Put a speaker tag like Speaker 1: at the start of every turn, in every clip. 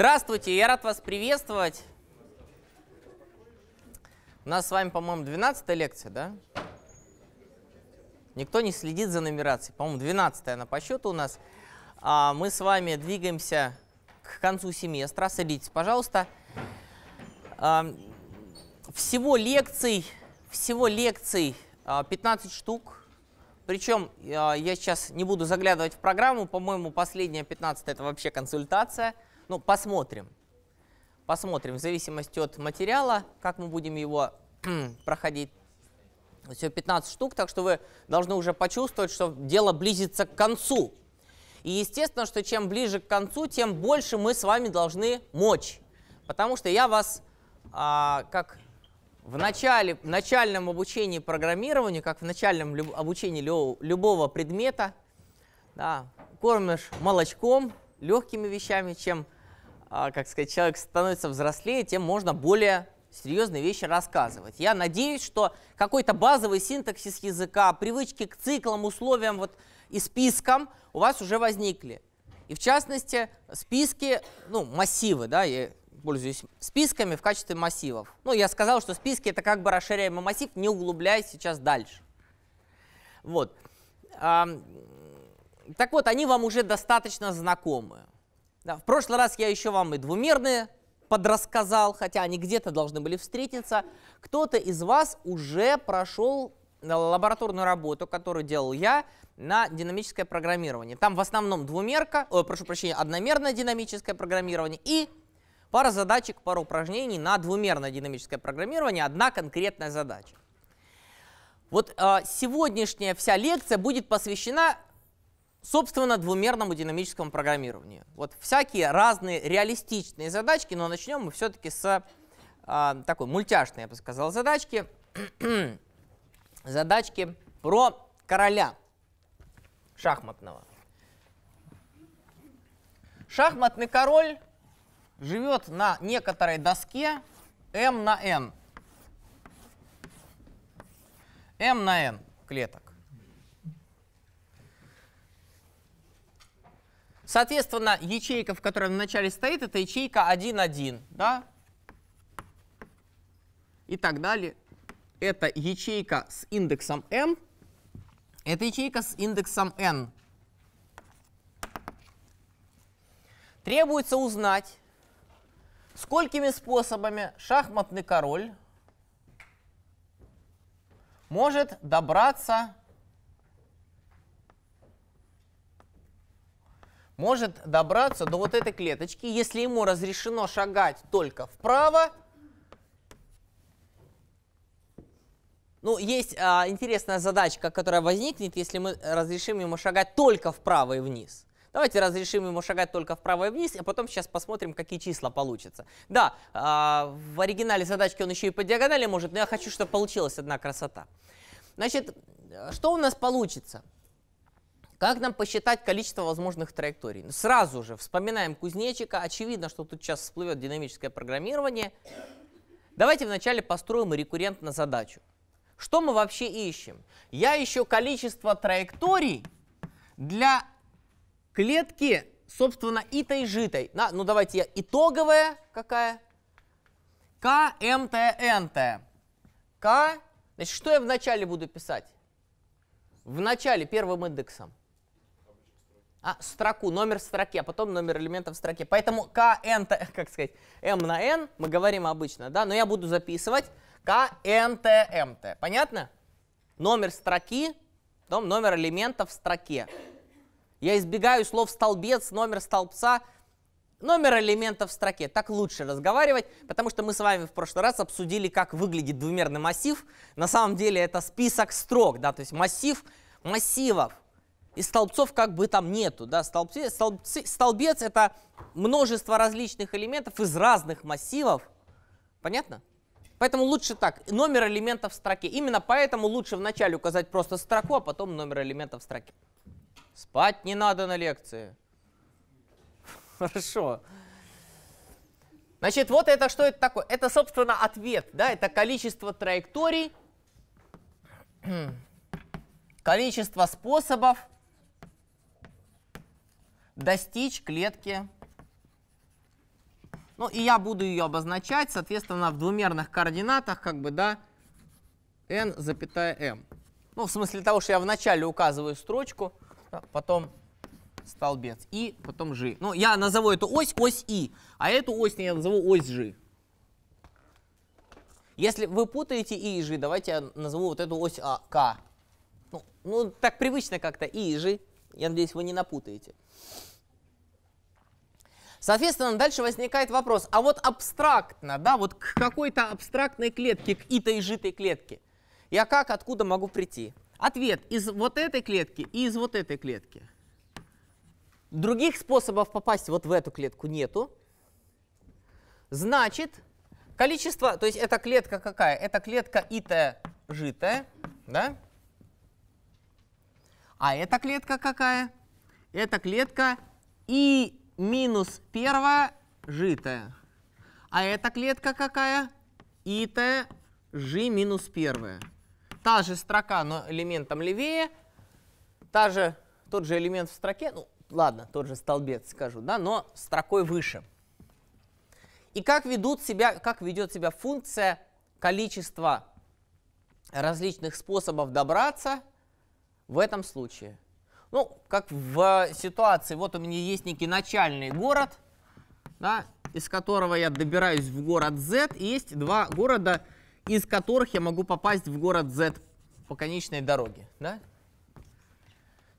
Speaker 1: Здравствуйте, я рад вас приветствовать. У нас с вами, по-моему, 12 лекция, да? Никто не следит за нумерацией. По-моему, 12 она по счету у нас. А мы с вами двигаемся к концу семестра. Садитесь, пожалуйста. А, всего лекций, всего лекций 15 а, штук. Причем а, я сейчас не буду заглядывать в программу. По-моему, последняя 15 это вообще консультация – ну, посмотрим. Посмотрим, в зависимости от материала, как мы будем его проходить. Все 15 штук, так что вы должны уже почувствовать, что дело близится к концу. И естественно, что чем ближе к концу, тем больше мы с вами должны мочь. Потому что я вас, а, как в, начале, в начальном обучении программированию, как в начальном люб, обучении лю, любого предмета, да, кормишь молочком, легкими вещами, чем а, как сказать, человек становится взрослее, тем можно более серьезные вещи рассказывать. Я надеюсь, что какой-то базовый синтаксис языка, привычки к циклам, условиям вот, и спискам у вас уже возникли. И в частности, списки, ну, массивы, да, я пользуюсь списками в качестве массивов. Ну, я сказал, что списки это как бы расширяемый массив, не углубляясь сейчас дальше. Вот. Так вот, они вам уже достаточно знакомы. Да, в прошлый раз я еще вам и двумерные подрассказал, хотя они где-то должны были встретиться. Кто-то из вас уже прошел э, лабораторную работу, которую делал я на динамическое программирование. Там в основном двумерка, о, э, прошу прощения, одномерное динамическое программирование и пара задачек, пара упражнений на двумерное динамическое программирование, одна конкретная задача. Вот э, сегодняшняя вся лекция будет посвящена собственно, двумерному динамическому программированию. Вот всякие разные реалистичные задачки, но начнем мы все-таки с э, такой мультяшной, я бы сказал, задачки. задачки про короля шахматного. Шахматный король живет на некоторой доске m на n. m на n клеток. Соответственно, ячейка, в которой в начале стоит, это ячейка 1.1. Да? И так далее. Это ячейка с индексом m. Это ячейка с индексом n. Требуется узнать, сколькими способами шахматный король может добраться может добраться до вот этой клеточки, если ему разрешено шагать только вправо. Ну, есть а, интересная задачка, которая возникнет, если мы разрешим ему шагать только вправо и вниз. Давайте разрешим ему шагать только вправо и вниз, а потом сейчас посмотрим, какие числа получатся. Да, а, в оригинале задачки он еще и по диагонали может, но я хочу, чтобы получилась одна красота. Значит, что у нас получится? Как нам посчитать количество возможных траекторий? Ну, сразу же вспоминаем кузнечика. Очевидно, что тут сейчас всплывет динамическое программирование. Давайте вначале построим рекуррентно задачу. Что мы вообще ищем? Я ищу количество траекторий для клетки, собственно, итой житой. На, ну давайте я итоговая какая? КМТНТ. К, значит, что я вначале буду писать? Вначале первым индексом а, строку, номер в строке, а потом номер элемента в строке. Поэтому kn, как сказать, m на n мы говорим обычно, да, но я буду записывать kntmt. Понятно? Номер строки, потом номер элемента в строке. Я избегаю слов столбец, номер столбца, номер элемента в строке. Так лучше разговаривать, потому что мы с вами в прошлый раз обсудили, как выглядит двумерный массив. На самом деле это список строк, да, то есть массив массивов и столбцов как бы там нету. Да? Столбцы, столбцы, столбец — это множество различных элементов из разных массивов. Понятно? Поэтому лучше так, номер элемента в строке. Именно поэтому лучше вначале указать просто строку, а потом номер элемента в строке. Спать не надо на лекции. Хорошо. Значит, вот это что это такое? Это, собственно, ответ. Да? Это количество траекторий, количество способов достичь клетки. Ну, и я буду ее обозначать, соответственно, в двумерных координатах, как бы, да, n, запятая m. Ну, в смысле того, что я вначале указываю строчку, а потом столбец и, потом g. Ну, я назову эту ось ось i, а эту ось я назову ось g. Если вы путаете i и g, давайте я назову вот эту ось а, k. Ну, ну так привычно как-то i и g. Я надеюсь, вы не напутаете. Соответственно, дальше возникает вопрос, а вот абстрактно, да, вот к какой-то абстрактной клетке, к итой житой клетке, я как, откуда могу прийти? Ответ из вот этой клетки и из вот этой клетки. Других способов попасть вот в эту клетку нету. Значит, количество, то есть эта клетка какая? Это клетка итая житая, да? А эта клетка какая? Это клетка и минус первая житая. А эта клетка какая? Итая g минус первая. Та же строка, но элементом левее. Та же, тот же элемент в строке, ну ладно, тот же столбец скажу, да, но строкой выше. И как, ведут себя, как ведет себя функция количества различных способов добраться в этом случае – ну, как в э, ситуации, вот у меня есть некий начальный город, да, из которого я добираюсь в город Z, и есть два города, из которых я могу попасть в город Z по конечной дороге. Да?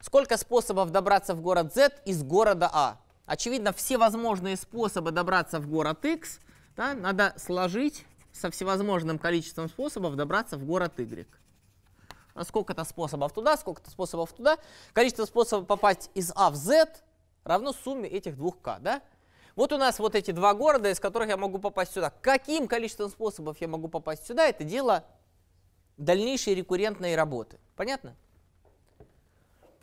Speaker 1: Сколько способов добраться в город Z из города А? Очевидно, все возможные способы добраться в город X да, надо сложить со всевозможным количеством способов добраться в город Y. А сколько-то способов туда, сколько-то способов туда. Количество способов попасть из А в Z равно сумме этих двух К, да? Вот у нас вот эти два города, из которых я могу попасть сюда. Каким количеством способов я могу попасть сюда, это дело дальнейшей рекуррентной работы. Понятно?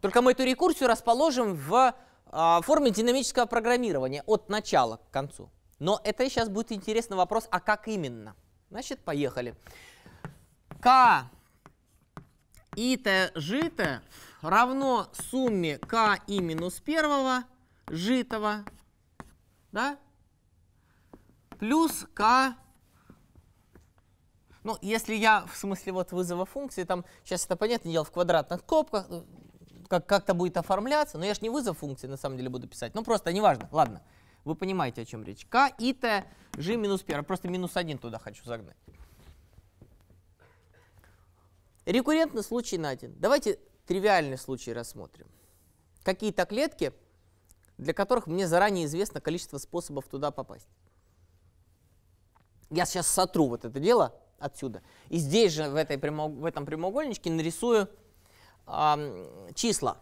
Speaker 1: Только мы эту рекурсию расположим в а, форме динамического программирования от начала к концу. Но это сейчас будет интересный вопрос, а как именно? Значит, поехали. К ИТ жито равно сумме К и минус первого житого, да, плюс К ну, если я в смысле вот вызова функции, там сейчас это понятно дело в квадратных скобках, э, как- как-то будет оформляться, но я же не вызов функции на самом деле буду писать. Ну, просто неважно, ладно. Вы понимаете, о чем речь. К, и, Т, G минус 1. Просто минус один туда хочу загнать. Рекуррентный случай найден. Давайте тривиальный случай рассмотрим. Какие-то клетки, для которых мне заранее известно количество способов туда попасть. Я сейчас сотру вот это дело отсюда. И здесь же в, этой прямо, в этом прямоугольничке нарисую э, числа.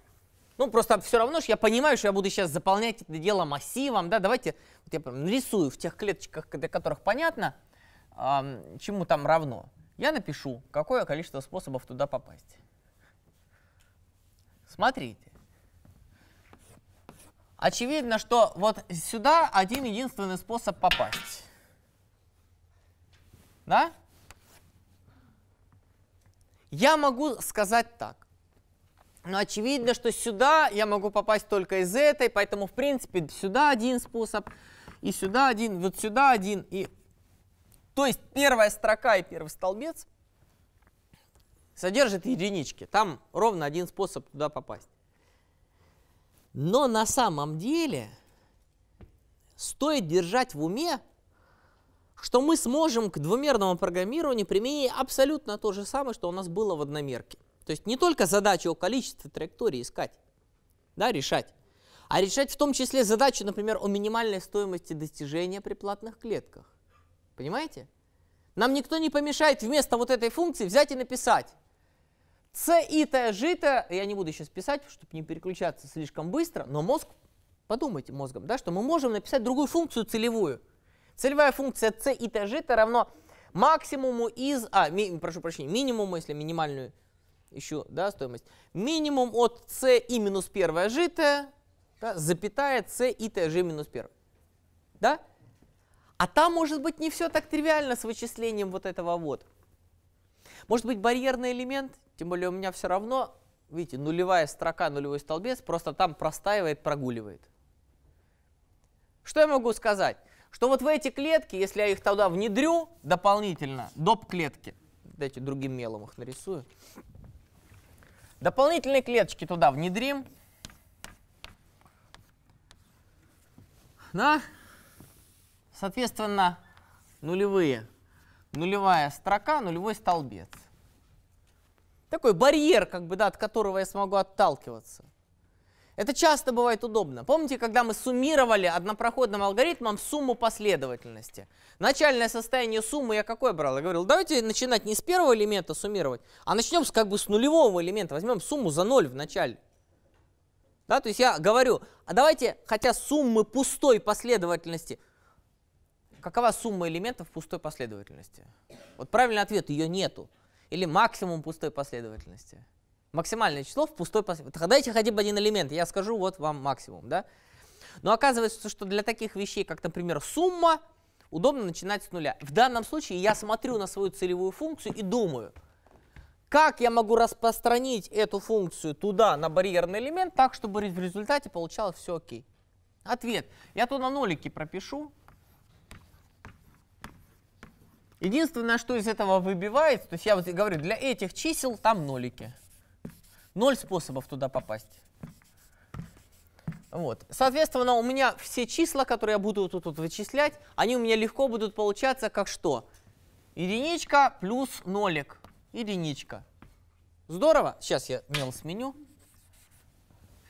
Speaker 1: Ну, просто все равно что я понимаю, что я буду сейчас заполнять это дело массивом. Да? Давайте вот я прям нарисую в тех клеточках, для которых понятно, э, чему там равно. Я напишу, какое количество способов туда попасть. Смотрите. Очевидно, что вот сюда один единственный способ попасть. Да? Я могу сказать так. Но очевидно, что сюда я могу попасть только из этой, поэтому, в принципе, сюда один способ, и сюда один, вот сюда один, и то есть первая строка и первый столбец содержат единички. Там ровно один способ туда попасть. Но на самом деле стоит держать в уме, что мы сможем к двумерному программированию применить абсолютно то же самое, что у нас было в одномерке. То есть не только задачу о количестве траекторий искать, да, решать, а решать в том числе задачу, например, о минимальной стоимости достижения при платных клетках Понимаете? Нам никто не помешает вместо вот этой функции взять и написать и цитое, житое. Я не буду сейчас писать, чтобы не переключаться слишком быстро, но мозг, подумайте мозгом, да, что мы можем написать другую функцию целевую. Целевая функция и цитое, житое равно максимуму из, а, ми, прошу прощения, минимуму, если минимальную еще, да, стоимость. Минимум от c и минус первое житое, да, запятая c и t g минус первое, Да? А там, может быть, не все так тривиально с вычислением вот этого вот. Может быть, барьерный элемент, тем более у меня все равно, видите, нулевая строка, нулевой столбец, просто там простаивает, прогуливает. Что я могу сказать? Что вот в эти клетки, если я их туда внедрю дополнительно, доп. клетки, дайте другим мелом их нарисую, дополнительные клеточки туда внедрим, на Соответственно, нулевые, нулевая строка, нулевой столбец. Такой барьер, как бы, да, от которого я смогу отталкиваться. Это часто бывает удобно. Помните, когда мы суммировали однопроходным алгоритмом сумму последовательности? Начальное состояние суммы я какое брал? Я говорил, давайте начинать не с первого элемента суммировать, а начнем с, как бы с нулевого элемента. Возьмем сумму за ноль в начале. Да, то есть я говорю, а давайте, хотя суммы пустой последовательности какова сумма элементов пустой последовательности? Вот правильный ответ, ее нету. Или максимум пустой последовательности. Максимальное число в пустой последовательности. Дайте хотя бы один элемент, я скажу вот вам максимум. Да? Но оказывается, что для таких вещей, как, например, сумма, удобно начинать с нуля. В данном случае я смотрю на свою целевую функцию и думаю, как я могу распространить эту функцию туда, на барьерный элемент, так, чтобы в результате получалось все окей. Ответ. Я то на нолики пропишу, Единственное, что из этого выбивается, то есть я вот говорю, для этих чисел там нолики. Ноль способов туда попасть. Вот. Соответственно, у меня все числа, которые я буду тут, тут вычислять, они у меня легко будут получаться как что? Единичка плюс нолик. Единичка. Здорово. Сейчас я мел сменю.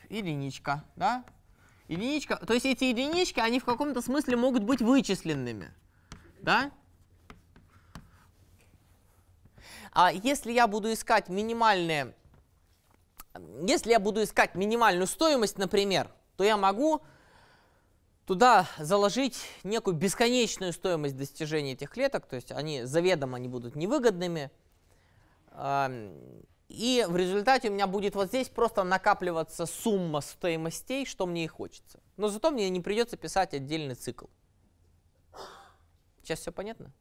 Speaker 1: Единичка, да? Единичка. То есть эти единички, они в каком-то смысле могут быть вычисленными. Да? А если я буду искать минимальные, если я буду искать минимальную стоимость, например, то я могу туда заложить некую бесконечную стоимость достижения этих клеток, то есть они заведомо они будут невыгодными, и в результате у меня будет вот здесь просто накапливаться сумма стоимостей, что мне и хочется. Но зато мне не придется писать отдельный цикл. Сейчас все понятно?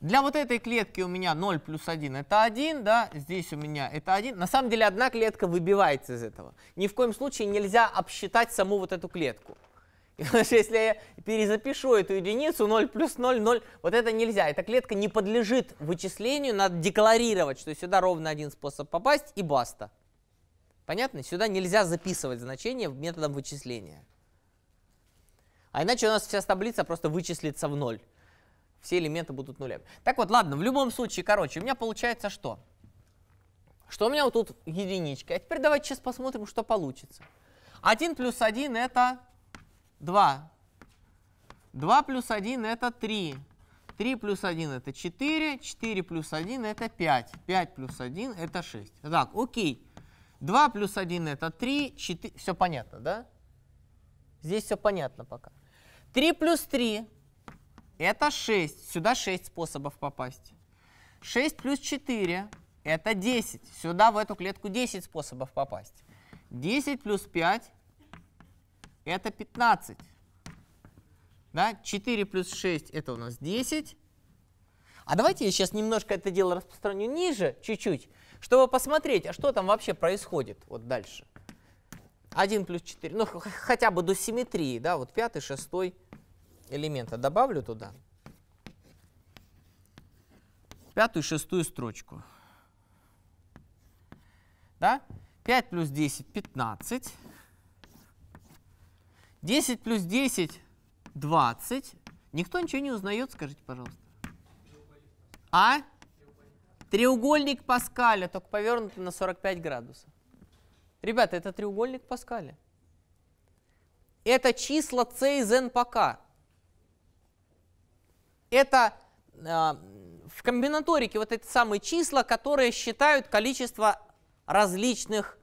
Speaker 1: Для вот этой клетки у меня 0 плюс 1 это 1, да, здесь у меня это 1. На самом деле одна клетка выбивается из этого. Ни в коем случае нельзя обсчитать саму вот эту клетку. если я перезапишу эту единицу 0 плюс 0, 0, вот это нельзя. Эта клетка не подлежит вычислению, надо декларировать, что сюда ровно один способ попасть и баста. Понятно? Сюда нельзя записывать значение методом вычисления. А иначе у нас вся таблица просто вычислится в ноль все элементы будут нулями. Так вот, ладно, в любом случае, короче, у меня получается что? Что у меня вот тут единичка. А теперь давайте сейчас посмотрим, что получится. 1 плюс 1 это 2. 2 плюс 1 это 3. 3 плюс 1 это 4. 4 плюс 1 это 5. 5 плюс 1 это 6. Так, окей. 2 плюс 1 это 3. 4. Все понятно, да? Здесь все понятно пока. 3 плюс 3 это 6. Сюда 6 способов попасть. 6 плюс 4 – это 10. Сюда, в эту клетку, 10 способов попасть. 10 плюс 5 – это 15. Да? 4 плюс 6 – это у нас 10. А давайте я сейчас немножко это дело распространю ниже, чуть-чуть, чтобы посмотреть, а что там вообще происходит вот дальше. 1 плюс 4, ну хотя бы до симметрии, да, вот 5, 6, элемента добавлю туда. Пятую шестую строчку. Да? 5 плюс 10 – 15. 10 плюс 10 – 20. Никто ничего не узнает, скажите, пожалуйста. А? Треугольник Паскаля, только повернутый на 45 градусов. Ребята, это треугольник Паскаля. Это числа c из n по k это а, в комбинаторике вот эти самые числа, которые считают количество различных,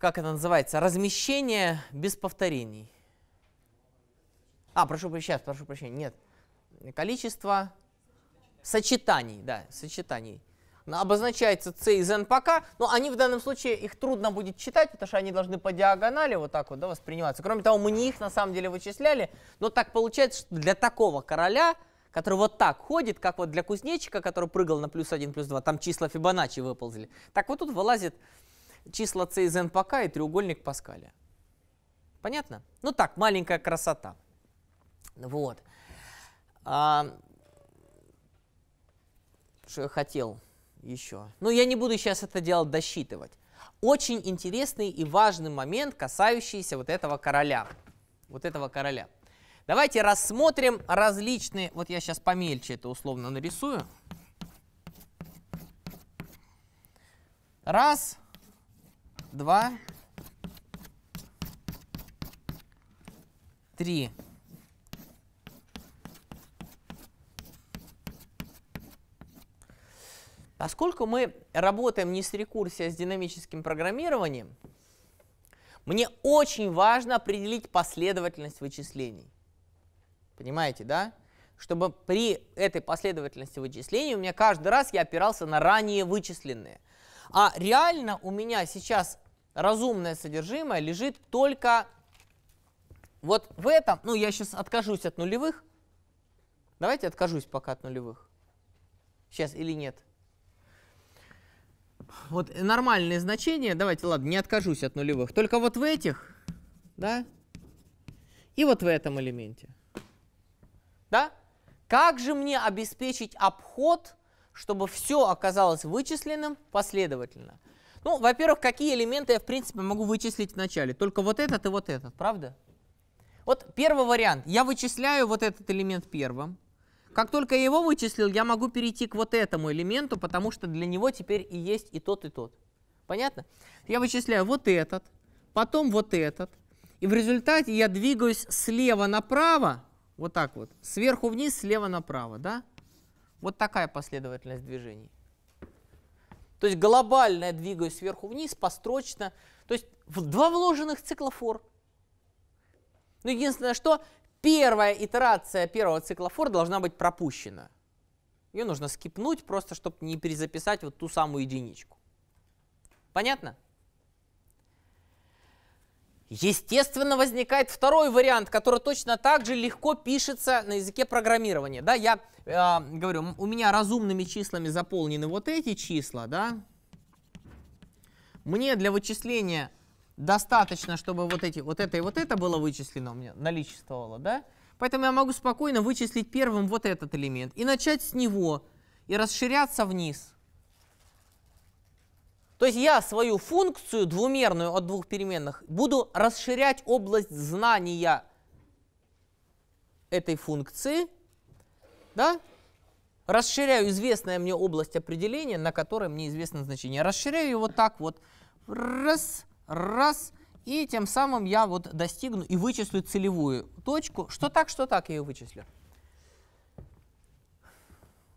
Speaker 1: как это называется, размещения без повторений. А, прошу прощения, прошу прощения, нет. Количество сочетаний, да, сочетаний обозначается C и n пока, но они в данном случае, их трудно будет читать, потому что они должны по диагонали вот так вот да, восприниматься. Кроме того, мы не их на самом деле вычисляли, но так получается, что для такого короля который вот так ходит, как вот для кузнечика, который прыгал на плюс 1, плюс 2, там числа Фибоначчи выползли. Так вот тут вылазит числа c и n по и треугольник Паскаля. Понятно? Ну так, маленькая красота. Вот. А, что я хотел? еще. Но я не буду сейчас это дело досчитывать. Очень интересный и важный момент, касающийся вот этого короля. Вот этого короля. Давайте рассмотрим различные... Вот я сейчас помельче это условно нарисую. Раз, два, три, Поскольку мы работаем не с рекурсией, а с динамическим программированием, мне очень важно определить последовательность вычислений. Понимаете, да? Чтобы при этой последовательности вычислений у меня каждый раз я опирался на ранее вычисленные. А реально у меня сейчас разумное содержимое лежит только вот в этом. Ну, я сейчас откажусь от нулевых. Давайте откажусь пока от нулевых. Сейчас или нет? вот нормальные значения, давайте, ладно, не откажусь от нулевых, только вот в этих, да, и вот в этом элементе. Да? Как же мне обеспечить обход, чтобы все оказалось вычисленным последовательно? Ну, во-первых, какие элементы я, в принципе, могу вычислить вначале? Только вот этот и вот этот, правда? Вот первый вариант. Я вычисляю вот этот элемент первым. Как только я его вычислил, я могу перейти к вот этому элементу, потому что для него теперь и есть и тот, и тот. Понятно? Я вычисляю вот этот, потом вот этот. И в результате я двигаюсь слева направо, вот так вот, сверху вниз, слева направо, да? Вот такая последовательность движений. То есть глобально я двигаюсь сверху вниз, построчно. То есть в два вложенных цикла фор. Но единственное, что первая итерация первого цикла for должна быть пропущена. Ее нужно скипнуть, просто чтобы не перезаписать вот ту самую единичку. Понятно? Естественно, возникает второй вариант, который точно так же легко пишется на языке программирования. Да, я э, говорю, у меня разумными числами заполнены вот эти числа, да. Мне для вычисления достаточно, чтобы вот, эти, вот это и вот это было вычислено, мне наличествовало, да? Поэтому я могу спокойно вычислить первым вот этот элемент и начать с него, и расширяться вниз. То есть я свою функцию двумерную от двух переменных буду расширять область знания этой функции, да? расширяю известная мне область определения, на которой мне известно значение. Расширяю его так вот. Раз, Раз. И тем самым я вот достигну и вычислю целевую точку. Что так, что так я ее вычислю.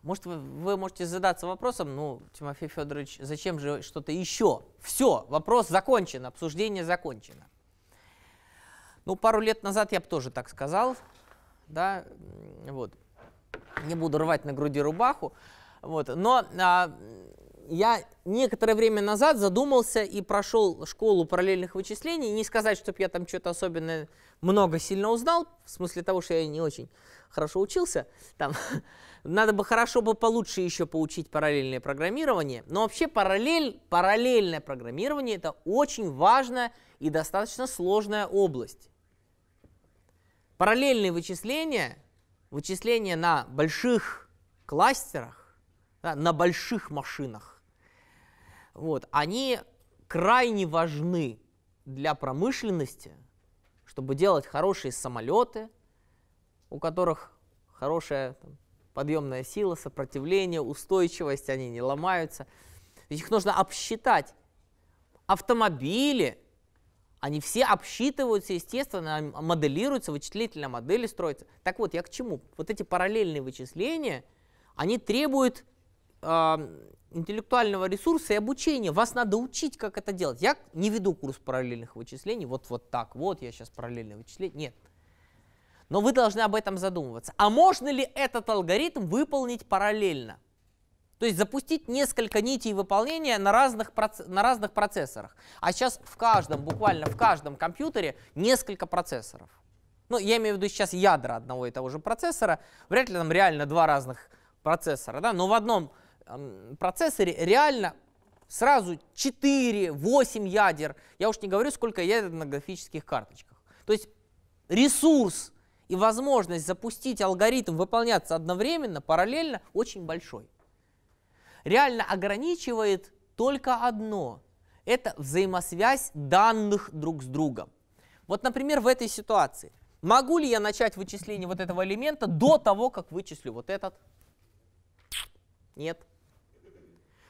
Speaker 1: Может, вы, вы можете задаться вопросом, ну, Тимофей Федорович, зачем же что-то еще? Все, вопрос закончен, обсуждение закончено. Ну, пару лет назад я бы тоже так сказал, да, вот. Не буду рвать на груди рубаху, вот, но а, я некоторое время назад задумался и прошел школу параллельных вычислений. Не сказать, чтобы я там что-то особенно много сильно узнал, в смысле того, что я не очень хорошо учился. Там. Надо бы хорошо бы получше еще поучить параллельное программирование. Но вообще параллель, параллельное программирование – это очень важная и достаточно сложная область. Параллельные вычисления, вычисления на больших кластерах, на больших машинах, вот, они крайне важны для промышленности, чтобы делать хорошие самолеты, у которых хорошая там, подъемная сила, сопротивление, устойчивость, они не ломаются. Их нужно обсчитать. Автомобили, они все обсчитываются, естественно, моделируются, вычислительные модели строятся. Так вот, я к чему? Вот эти параллельные вычисления, они требуют интеллектуального ресурса и обучения. Вас надо учить, как это делать. Я не веду курс параллельных вычислений, вот вот так, вот я сейчас параллельные вычисления, Нет. Но вы должны об этом задумываться. А можно ли этот алгоритм выполнить параллельно? То есть запустить несколько нитей выполнения на разных, на разных процессорах. А сейчас в каждом, буквально в каждом компьютере несколько процессоров. Ну, я имею в виду сейчас ядра одного и того же процессора. Вряд ли там реально два разных процессора, да, но в одном процессоре реально сразу 4-8 ядер. Я уж не говорю, сколько ядер на графических карточках. То есть ресурс и возможность запустить алгоритм выполняться одновременно, параллельно, очень большой. Реально ограничивает только одно – это взаимосвязь данных друг с другом. Вот, например, в этой ситуации. Могу ли я начать вычисление вот этого элемента до того, как вычислю вот этот? Нет.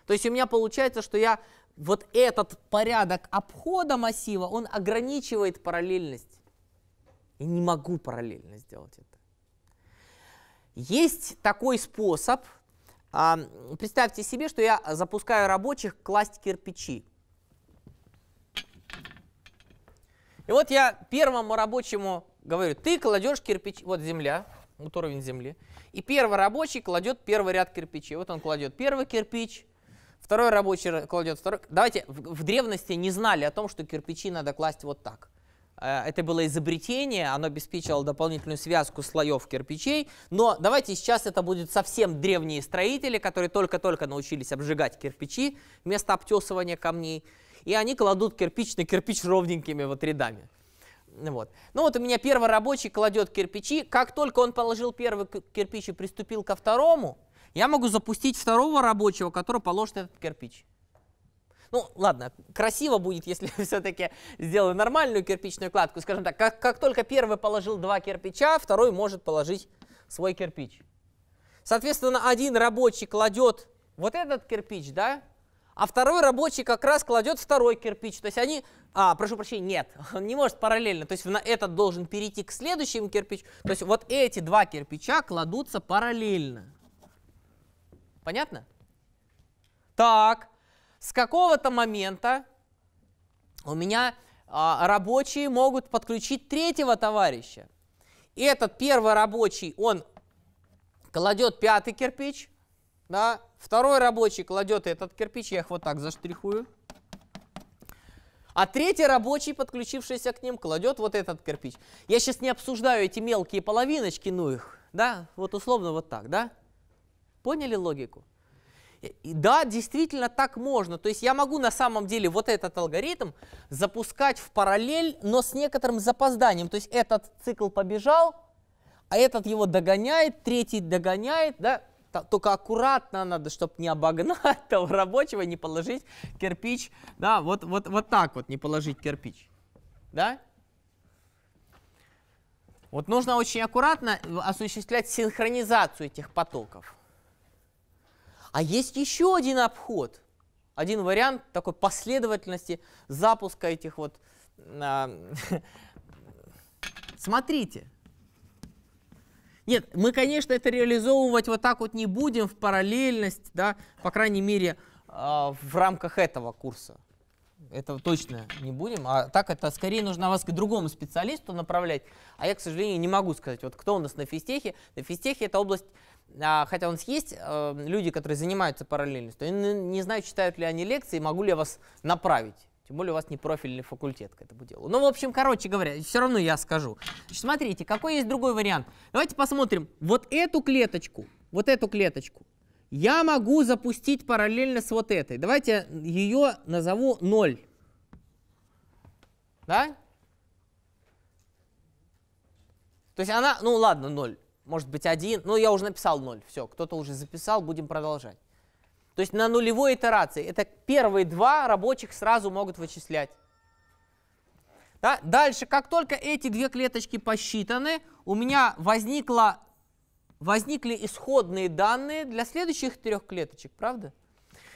Speaker 1: То есть у меня получается, что я вот этот порядок обхода массива, он ограничивает параллельность. И не могу параллельно сделать это. Есть такой способ. А, представьте себе, что я запускаю рабочих класть кирпичи. И вот я первому рабочему говорю, ты кладешь кирпичи". вот земля, вот уровень земли, и первый рабочий кладет первый ряд кирпичей. Вот он кладет первый кирпич, Второй рабочий кладет второй. Давайте, в, в древности не знали о том, что кирпичи надо класть вот так. Э, это было изобретение, оно обеспечивало дополнительную связку слоев кирпичей. Но давайте сейчас это будут совсем древние строители, которые только-только научились обжигать кирпичи вместо обтесывания камней. И они кладут кирпич на кирпич ровненькими вот рядами. Ну вот. Ну вот у меня первый рабочий кладет кирпичи. Как только он положил первый кирпич и приступил ко второму, я могу запустить второго рабочего, который положит этот кирпич. Ну, ладно, красиво будет, если все-таки сделаю нормальную кирпичную кладку. Скажем так, как, как только первый положил два кирпича, второй может положить свой кирпич. Соответственно, один рабочий кладет вот этот кирпич, да, а второй рабочий как раз кладет второй кирпич. То есть они, а, прошу прощения, нет, он не может параллельно. То есть на этот должен перейти к следующему кирпичу. То есть вот эти два кирпича кладутся параллельно. Понятно? Так, с какого-то момента у меня а, рабочие могут подключить третьего товарища. И этот первый рабочий, он кладет пятый кирпич, да, второй рабочий кладет этот кирпич, я их вот так заштрихую. А третий рабочий, подключившийся к ним, кладет вот этот кирпич. Я сейчас не обсуждаю эти мелкие половиночки, ну их, да, вот условно вот так, да. Поняли логику? И да, действительно так можно. То есть я могу на самом деле вот этот алгоритм запускать в параллель, но с некоторым запозданием. То есть этот цикл побежал, а этот его догоняет, третий догоняет, да, только аккуратно надо, чтобы не обогнать того рабочего, не положить кирпич, да, вот, вот, вот так вот не положить кирпич, да. Вот нужно очень аккуратно э, осуществлять синхронизацию этих потоков. А есть еще один обход, один вариант такой последовательности запуска этих вот... А, смотрите. Нет, мы, конечно, это реализовывать вот так вот не будем в параллельность, да, по крайней мере, а, в рамках этого курса. Этого точно не будем. А так это скорее нужно вас к другому специалисту направлять. А я, к сожалению, не могу сказать, вот кто у нас на физтехе. На физтехе это область а, хотя у нас есть э, люди, которые занимаются параллельностью, я не, не знаю, читают ли они лекции, могу ли я вас направить. Тем более у вас не профильный факультет к этому делу. Ну, в общем, короче говоря, все равно я скажу. Значит, смотрите, какой есть другой вариант. Давайте посмотрим. Вот эту клеточку, вот эту клеточку я могу запустить параллельно с вот этой. Давайте ее назову 0. Да? То есть она, ну ладно, 0 может быть, один. Ну, я уже написал ноль. Все, кто-то уже записал, будем продолжать. То есть на нулевой итерации. Это первые два рабочих сразу могут вычислять. Да? Дальше, как только эти две клеточки посчитаны, у меня возникло, возникли исходные данные для следующих трех клеточек, правда?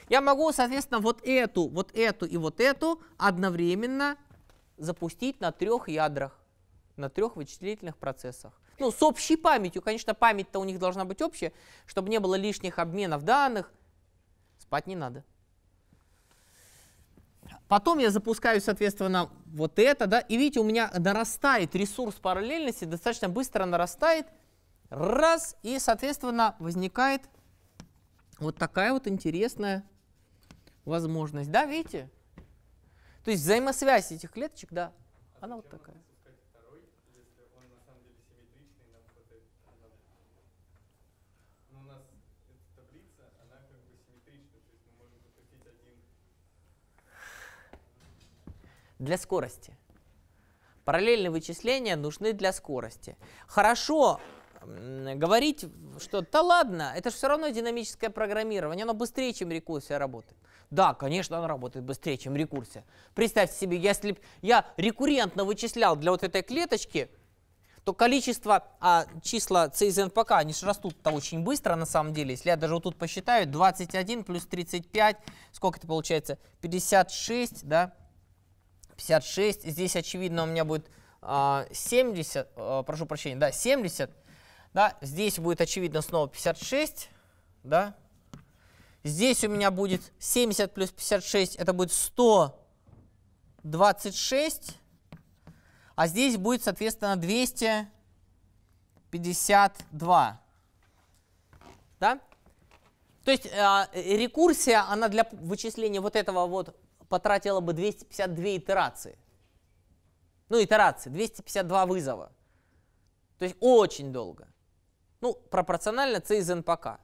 Speaker 1: Я могу, соответственно, вот эту, вот эту и вот эту одновременно запустить на трех ядрах, на трех вычислительных процессах. Ну, с общей памятью, конечно, память-то у них должна быть общая, чтобы не было лишних обменов данных. Спать не надо. Потом я запускаю, соответственно, вот это, да, и видите, у меня нарастает ресурс параллельности, достаточно быстро нарастает. Раз, и, соответственно, возникает вот такая вот интересная возможность. Да, видите? То есть взаимосвязь этих клеточек, да, она вот такая. для скорости. Параллельные вычисления нужны для скорости. Хорошо говорить, что да ладно, это же все равно динамическое программирование, оно быстрее, чем рекурсия работает. Да, конечно, оно работает быстрее, чем рекурсия. Представьте себе, если бы я рекуррентно вычислял для вот этой клеточки, то количество а, числа c из npk, они же растут-то очень быстро на самом деле. Если я даже вот тут посчитаю, 21 плюс 35, сколько это получается? 56, да? 56. Здесь, очевидно, у меня будет 70, а, а, прошу прощения, да, 70. Да, здесь будет, очевидно, снова 56, да. Здесь у меня будет 70 плюс 56, это будет 126. А здесь будет, соответственно, 252. Да? То есть э, рекурсия, она для вычисления вот этого вот потратила бы 252 итерации. Ну, итерации, 252 вызова. То есть очень долго. Ну, пропорционально C из NPK.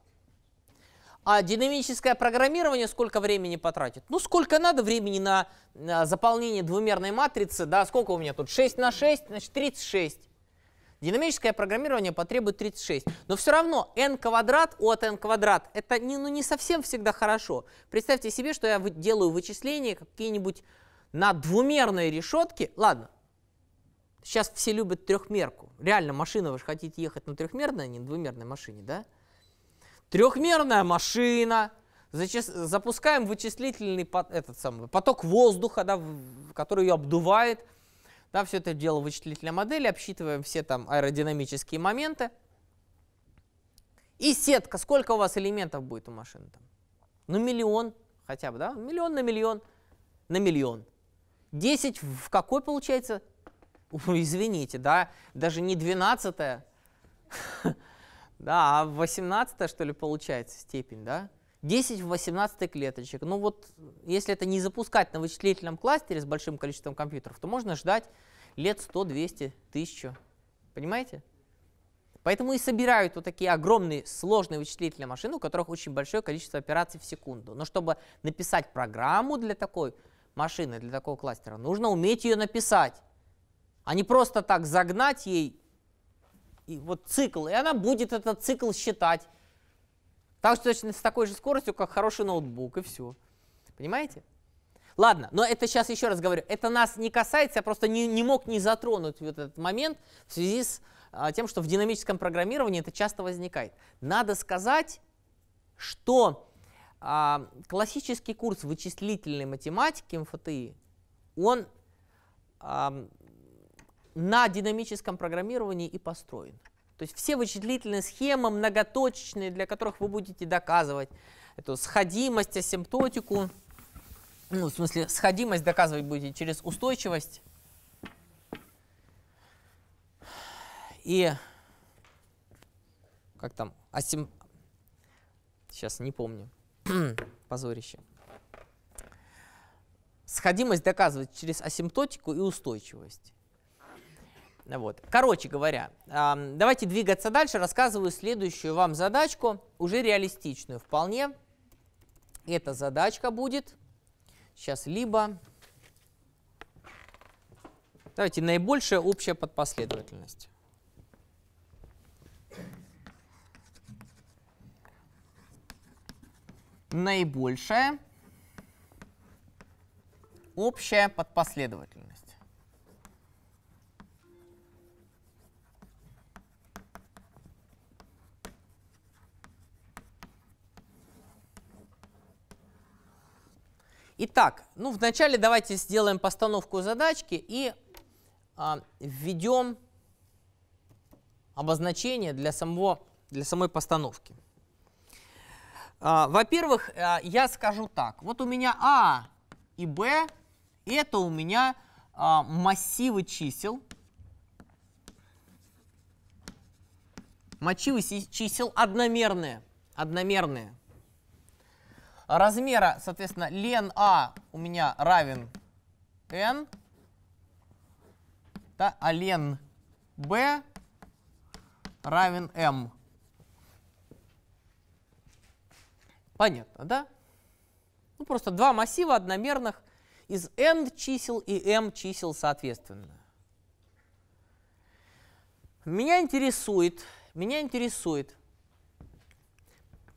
Speaker 1: А динамическое программирование сколько времени потратит? Ну, сколько надо времени на, на заполнение двумерной матрицы, да, сколько у меня тут? 6 на 6, значит, 36. Динамическое программирование потребует 36. Но все равно n квадрат от n квадрат это не, ну, не совсем всегда хорошо. Представьте себе, что я делаю вычисления какие-нибудь на двумерной решетке. Ладно, сейчас все любят трехмерку. Реально, машина, вы же хотите ехать на трехмерной, а не на двумерной машине, да? Трехмерная машина, запускаем вычислительный этот самый, поток воздуха, да, который ее обдувает – да, все это дело вычислительной модели, обсчитываем все там аэродинамические моменты. И сетка, сколько у вас элементов будет у машины там? Ну миллион хотя бы, да? Миллион на миллион на миллион. 10 в какой получается? Ой, извините, да, даже не 12 да, а 18 что ли, получается степень, да? 10 в 18 клеточек. Ну вот, если это не запускать на вычислительном кластере с большим количеством компьютеров, то можно ждать лет 100, 200, 1000. Понимаете? Поэтому и собирают вот такие огромные сложные вычислительные машины, у которых очень большое количество операций в секунду. Но чтобы написать программу для такой машины, для такого кластера, нужно уметь ее написать, а не просто так загнать ей и вот цикл, и она будет этот цикл считать так что точно с такой же скоростью, как хороший ноутбук, и все. Понимаете? Ладно, но это сейчас еще раз говорю, это нас не касается, я просто не, не мог не затронуть вот этот момент в связи с а, тем, что в динамическом программировании это часто возникает. Надо сказать, что а, классический курс вычислительной математики МФТИ, он а, на динамическом программировании и построен. То есть все вычислительные схемы многоточечные, для которых вы будете доказывать эту сходимость, асимптотику. Ну, в смысле, сходимость доказывать будете через устойчивость. И как там, асим... Сейчас не помню. Позорище. Сходимость доказывать через асимптотику и устойчивость. Вот. Короче говоря, давайте двигаться дальше. Рассказываю следующую вам задачку, уже реалистичную вполне. Эта задачка будет сейчас либо... Давайте наибольшая общая подпоследовательность. Наибольшая общая подпоследовательность. Итак, ну вначале давайте сделаем постановку задачки и а, введем обозначение для, самого, для самой постановки. А, Во-первых, а, я скажу так. Вот у меня А и Б – это у меня а, массивы чисел. Массивы чисел одномерные. Одномерные размера, соответственно, лен А у меня равен n, да, а лен B равен m. Понятно, да? Ну, просто два массива одномерных из n чисел и m чисел соответственно. Меня интересует, меня интересует,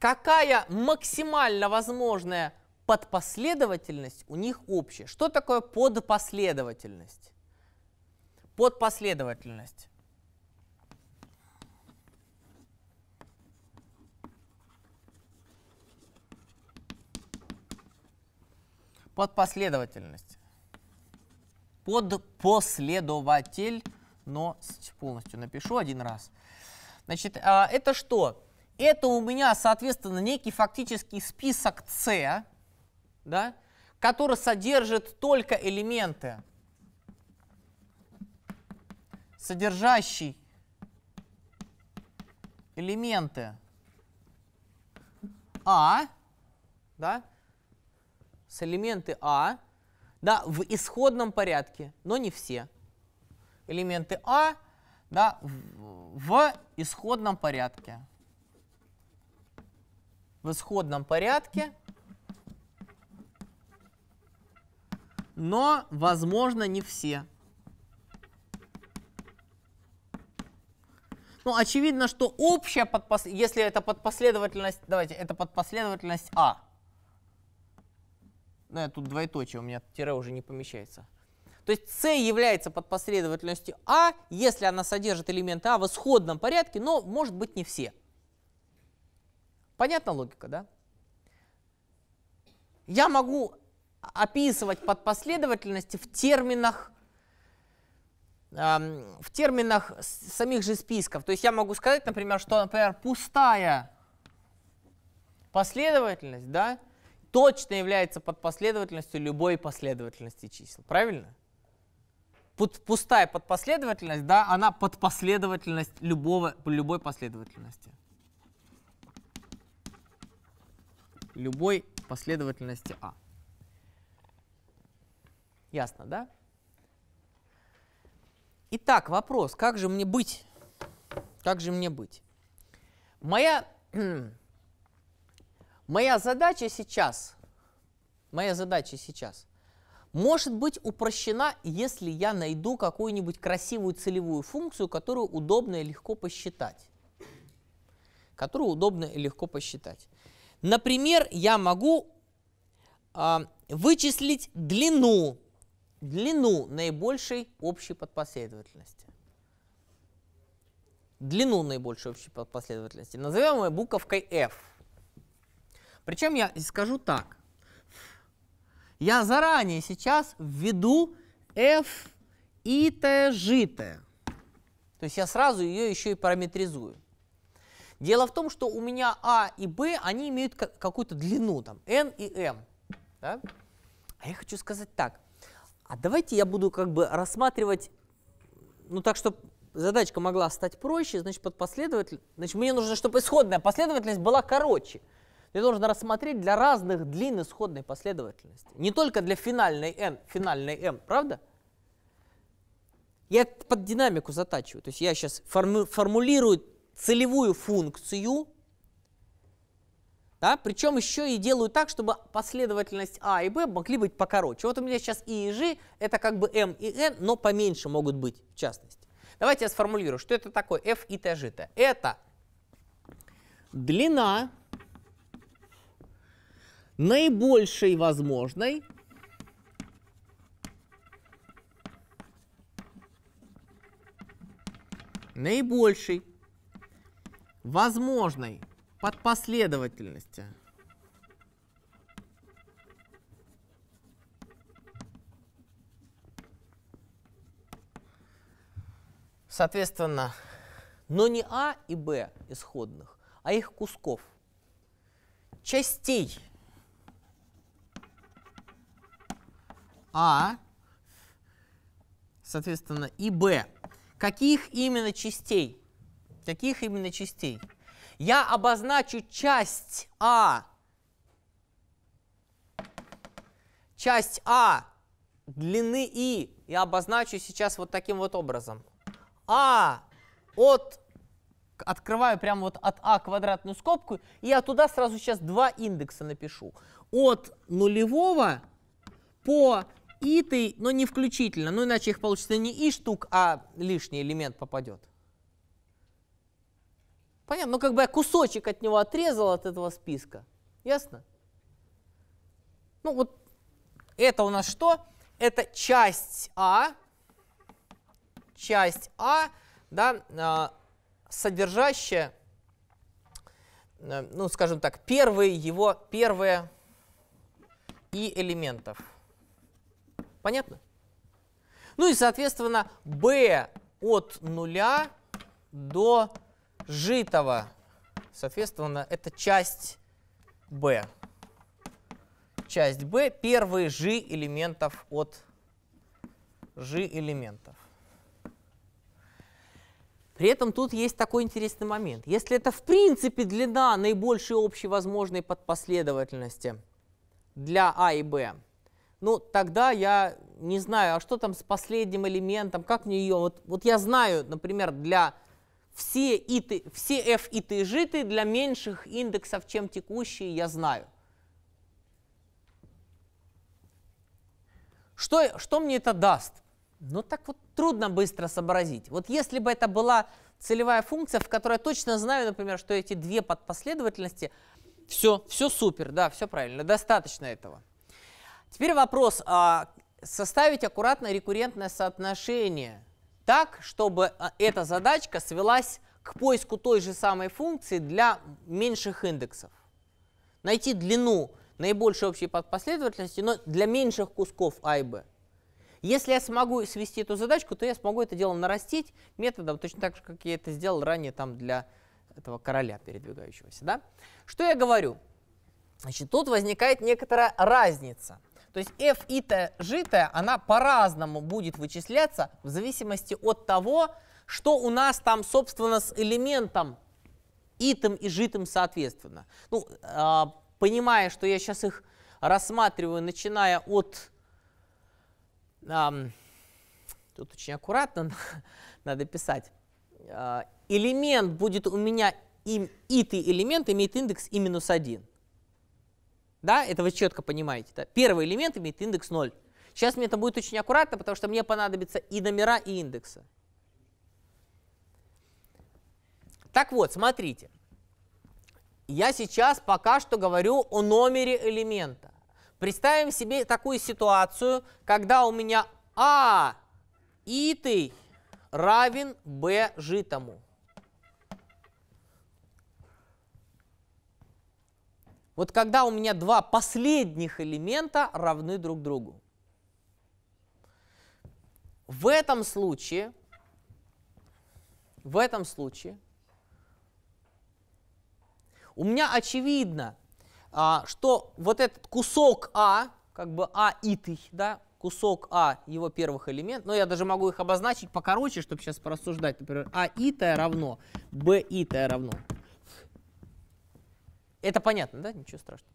Speaker 1: какая максимально возможная подпоследовательность у них общая. Что такое подпоследовательность? Подпоследовательность. Подпоследовательность. последовательность. Под последовательность полностью напишу один раз. Значит, а, это что? Это у меня, соответственно, некий фактический список С, да, который содержит только элементы, содержащий элементы А, да, с элементы А, да, в исходном порядке, но не все. Элементы А, да, в, в исходном порядке в исходном порядке, но, возможно, не все. Ну, очевидно, что общая подпос... если это подпоследовательность, давайте, это подпоследовательность А. Ну, я тут двоеточие, у меня тире уже не помещается. То есть С является подпоследовательностью А, если она содержит элементы А в исходном порядке, но может быть не все. Понятна логика, да? Я могу описывать подпоследовательности в терминах эм, в терминах самих же списков. То есть я могу сказать, например, что, например, пустая последовательность, да, точно является подпоследовательностью любой последовательности чисел. Правильно? Пустая подпоследовательность, да, она подпоследовательность любого, любой последовательности. любой последовательности А. Ясно, да? Итак, вопрос, как же мне быть? Как же мне быть? Моя, моя задача сейчас, моя задача сейчас может быть упрощена, если я найду какую-нибудь красивую целевую функцию, которую удобно и легко посчитать. Которую удобно и легко посчитать. Например, я могу а, вычислить длину, длину наибольшей общей подпоследовательности. Длину наибольшей общей подпоследовательности. Назовем ее буковкой f. Причем я скажу так. Я заранее сейчас введу f и t, g, t. То есть я сразу ее еще и параметризую. Дело в том, что у меня А и Б, они имеют какую-то длину, там, N и M. Да? А я хочу сказать так. А давайте я буду как бы рассматривать, ну так, чтобы задачка могла стать проще, значит, под последовательность. Значит, мне нужно, чтобы исходная последовательность была короче. Мне нужно рассмотреть для разных длин исходной последовательности. Не только для финальной n, финальной m, правда? Я под динамику затачиваю. То есть я сейчас форму формулирую целевую функцию, да, причем еще и делаю так, чтобы последовательность А и Б могли быть покороче. Вот у меня сейчас И и Ж, это как бы М и Н, но поменьше могут быть, в частности. Давайте я сформулирую, что это такое F и T, Это длина наибольшей возможной наибольшей возможной подпоследовательности. Соответственно, но не А и Б исходных, а их кусков, частей А, соответственно, и Б. Каких именно частей? Каких именно частей? Я обозначу часть А. Часть А длины И я обозначу сейчас вот таким вот образом. А от... Открываю прямо вот от А квадратную скобку, и я туда сразу сейчас два индекса напишу. От нулевого по и но не включительно. Ну, иначе их получится не и штук, а лишний элемент попадет. Понятно, ну как бы я кусочек от него отрезал от этого списка. Ясно? Ну вот это у нас что? Это часть А, часть А, да, а, содержащая, э, ну скажем так, первые его, первые и элементов. Понятно? Ну и, соответственно, b от нуля до житого. Соответственно, это часть B. Часть B – первые G элементов от G элементов. При этом тут есть такой интересный момент. Если это в принципе длина наибольшей общей возможной подпоследовательности для А и Б, ну тогда я не знаю, а что там с последним элементом, как мне ее... Вот, вот я знаю, например, для все, и ты, все f и t житы для меньших индексов, чем текущие, я знаю. Что, что мне это даст? Ну так вот трудно быстро сообразить. Вот если бы это была целевая функция, в которой я точно знаю, например, что эти две подпоследовательности, все, все супер, да, все правильно, достаточно этого. Теперь вопрос, а составить аккуратно рекуррентное соотношение – так, чтобы а, эта задачка свелась к поиску той же самой функции для меньших индексов. Найти длину наибольшей общей последовательности, но для меньших кусков А и Б. Если я смогу свести эту задачку, то я смогу это дело нарастить методом, точно так же, как я это сделал ранее там для этого короля передвигающегося. Да? Что я говорю? Значит, тут возникает некоторая разница – то есть f и t, g она по-разному будет вычисляться в зависимости от того, что у нас там, собственно, с элементом итым и житым соответственно. Ну, э, понимая, что я сейчас их рассматриваю, начиная от... Э, тут очень аккуратно надо писать. Э, элемент будет у меня им, итый элемент имеет индекс и минус 1. Да, это вы четко понимаете. Да? Первый элемент имеет индекс 0. Сейчас мне это будет очень аккуратно, потому что мне понадобится и номера, и индексы. Так вот, смотрите. Я сейчас пока что говорю о номере элемента. Представим себе такую ситуацию, когда у меня А итый равен Б житому. Вот когда у меня два последних элемента равны друг другу. В этом случае, в этом случае у меня очевидно, а, что вот этот кусок А, как бы А итый, да, кусок А, его первых элемент, но я даже могу их обозначить покороче, чтобы сейчас порассуждать, например, А итое равно, Б итое равно. Это понятно, да? Ничего страшного.